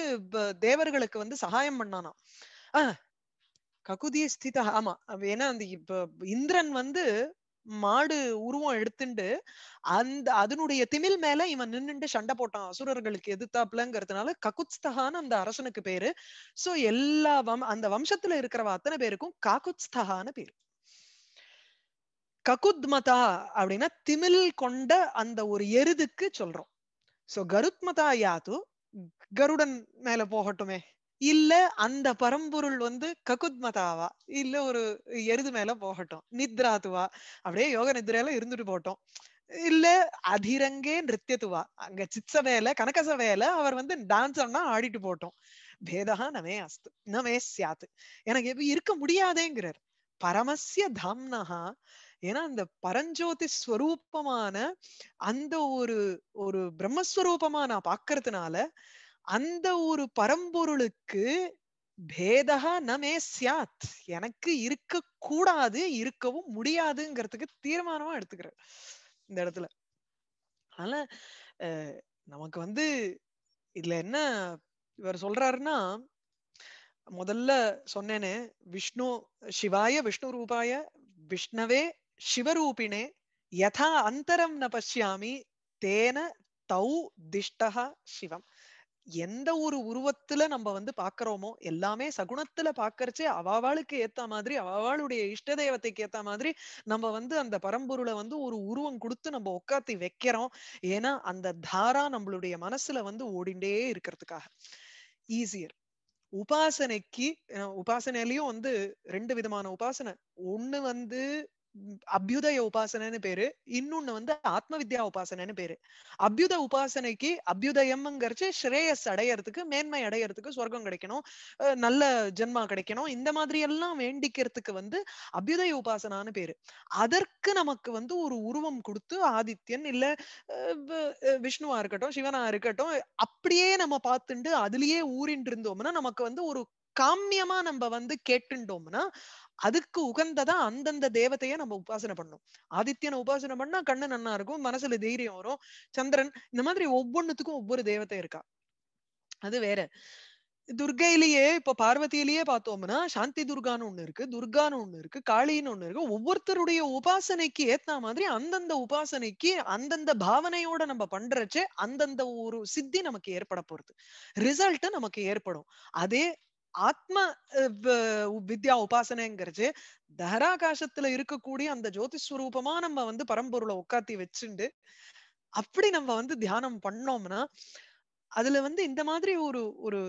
Speaker 1: தேவர்களுக்கு வந்து சகாயம் பண்ணானா ஆஹ் ககுதி ஸ்திதா ஆமா ஏன்னா அந்த இந்திரன் வந்து மாடு உருவம் எடுத்துண்டு அந்த அதனுடைய திமில் மேல இவன் நின்னுட்டு சண்டை போட்டான் அசுரர்களுக்கு எதிர்த்தாப்லங்கிறதுனால ககுத்ஸ்தகான் அந்த அரசனுக்கு பேரு சோ எல்லா வம் அந்த வம்சத்துல இருக்கிறவ அத்தனை பேருக்கும் காகுத்ஸ்தகான பேரு ககுத்மதா அப்படின்னா திமில் கொண்ட அந்த ஒரு எருதுக்கு சொல்றோம் சோ கருத்மதா யாது கருடன் மேல போகட்டுமே இல்ல அந்த பரம்பொருள் வந்து ககுத்மதாவா இல்ல ஒரு எருது மேல போகட்டும் நித்ராதுவா அப்படியே யோக நித்ரையில இருந்துட்டு போட்டோம் இல்ல அதிரங்கே நிறியத்துவா அங்க சித்த வேலை கனகச வேலை அவர் வந்து டான்ஸ் ஆடிட்டு போட்டோம் பேதா நமே அஸ்து நமே சியாத்து எனக்கு எப்படி இருக்க முடியாதேங்கிறார் பரமசிய தாம்னஹா ஏன்னா அந்த பரஞ்சோதி ஸ்வரூபமான அந்த ஒரு ஒரு பிரம்மஸ்வரூபமா நான் பாக்குறதுனால அந்த ஒரு பரம்பொருளுக்கு பேதகா நமே சியாத் எனக்கு இருக்க கூடாது இருக்கவும் முடியாதுங்கிறதுக்கு தீர்மானமா எடுத்துக்கிறார் இந்த இடத்துல அதனால நமக்கு வந்து இதுல என்ன இவர் சொல்றாருன்னா முதல்ல சொன்னேனே விஷ்ணு சிவாய விஷ்ணு ரூபாய விஷ்ணவே சிவரூபினே யதா அந்தரம் ந பசியாமி தேன தௌ திஷ்டா சிவம் எந்த ஒரு உருவத்துல நம்ம வந்து பாக்குறோமோ எல்லாமே சகுணத்துல பாக்குறச்சே அவாவாளுக்கு ஏத்த மாதிரி அவாவாளுடைய இஷ்ட தெய்வத்தைக்கு ஏத்த மாதிரி நம்ம வந்து அந்த பரம்பொருளை வந்து ஒரு உருவம் கொடுத்து நம்ம உட்காத்தி வைக்கிறோம் ஏன்னா அந்த தாரா நம்மளுடைய மனசுல வந்து ஓடிண்டே இருக்கிறதுக்காக ஈஸியர் உபாசனைக்கு உபாசனையிலயும் வந்து ரெண்டு விதமான உபாசனை ஒண்ணு வந்து அபியுதய உபாசனைன்னு பேரு இன்னொன்னு வந்து ஆத்ம வித்யா உபாசனைன்னு பேரு அபியுத உபாசனைக்கு அபியுதயம்ங்கிறச்சு ஸ்ரேயஸ் அடையறதுக்கு மேன்மை அடையறதுக்கு சொர்க்கம் கிடைக்கணும் நல்ல ஜென்மா கிடைக்கணும் இந்த மாதிரி எல்லாம் வேண்டிக்கிறதுக்கு வந்து அபியுதய உபாசனான்னு பேரு அதற்கு நமக்கு வந்து ஒரு உருவம் கொடுத்து ஆதித்யன் இல்ல விஷ்ணுவா இருக்கட்டும் சிவனா இருக்கட்டும் அப்படியே நம்ம பார்த்துண்டு அதுலயே ஊரின் இருந்தோம்னா நமக்கு வந்து ஒரு காமியமா நம்ம வந்து கேட்டுட்டோம்னா அதுக்கு உகந்ததா அந்தந்த தேவதைய நம்ம உபாசனை பண்ணும் ஆதித்யனை உபாசனை பண்ணா கண்ணு நன்னா இருக்கும் மனசுல தைரியம் வரும் சந்திரன் இந்த மாதிரி ஒவ்வொன்னுத்துக்கும் ஒவ்வொரு தேவதை இருக்கா அது வேற துர்கையிலேயே இப்ப பார்வதியிலேயே பார்த்தோம்னா சாந்தி துர்கான்னு ஒண்ணு இருக்கு துர்கான்னு ஒண்ணு இருக்கு காளின்னு ஒண்ணு இருக்கு ஒவ்வொருத்தருடைய உபாசனைக்கு ஏத்த மாதிரி அந்தந்த உபாசனைக்கு அந்தந்த பாவனையோட நம்ம பண்றச்சே அந்தந்த ஒரு சித்தி நமக்கு ஏற்பட போறது ரிசல்ட் நமக்கு ஏற்படும் அதே ஆத்ம வித்யா உபாசனைங்கிறது தஹராகாசத்துல இருக்கக்கூடிய அந்த ஜோதிஸ்வரூபமா நம்ம வந்து பரம்பொருளை உட்காத்தி வச்சுண்டு அப்படி நம்ம வந்து தியானம் பண்ணோம்னா அதுல வந்து இந்த மாதிரி ஒரு ஒரு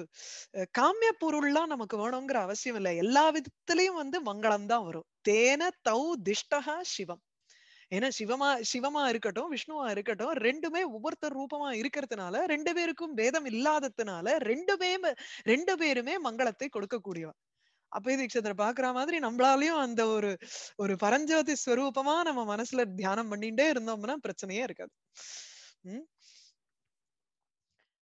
Speaker 1: காமிய பொருள்லாம் நமக்கு வேணுங்கிற அவசியம் இல்லை எல்லா விதத்திலையும் வந்து மங்களம் தான் வரும் தேன தௌ திஷ்டகா சிவம் ஏன்னா சிவமா சிவமா இருக்கட்டும் விஷ்ணுவா இருக்கட்டும் ரெண்டுமே ஒவ்வொருத்தர் ரூபமா இருக்கிறதுனால ரெண்டு பேருக்கும் வேதம் இல்லாததுனால ரெண்டு ரெண்டு பேருமே மங்களத்தை கொடுக்கக்கூடியவா அப்பய தீட்சத்துல பாக்குற மாதிரி நம்மளாலயும் அந்த ஒரு ஒரு பரஞ்சோதி ஸ்வரூபமா நம்ம மனசுல தியானம் பண்ணிட்டே இருந்தோம்னா பிரச்சனையே இருக்காது உம்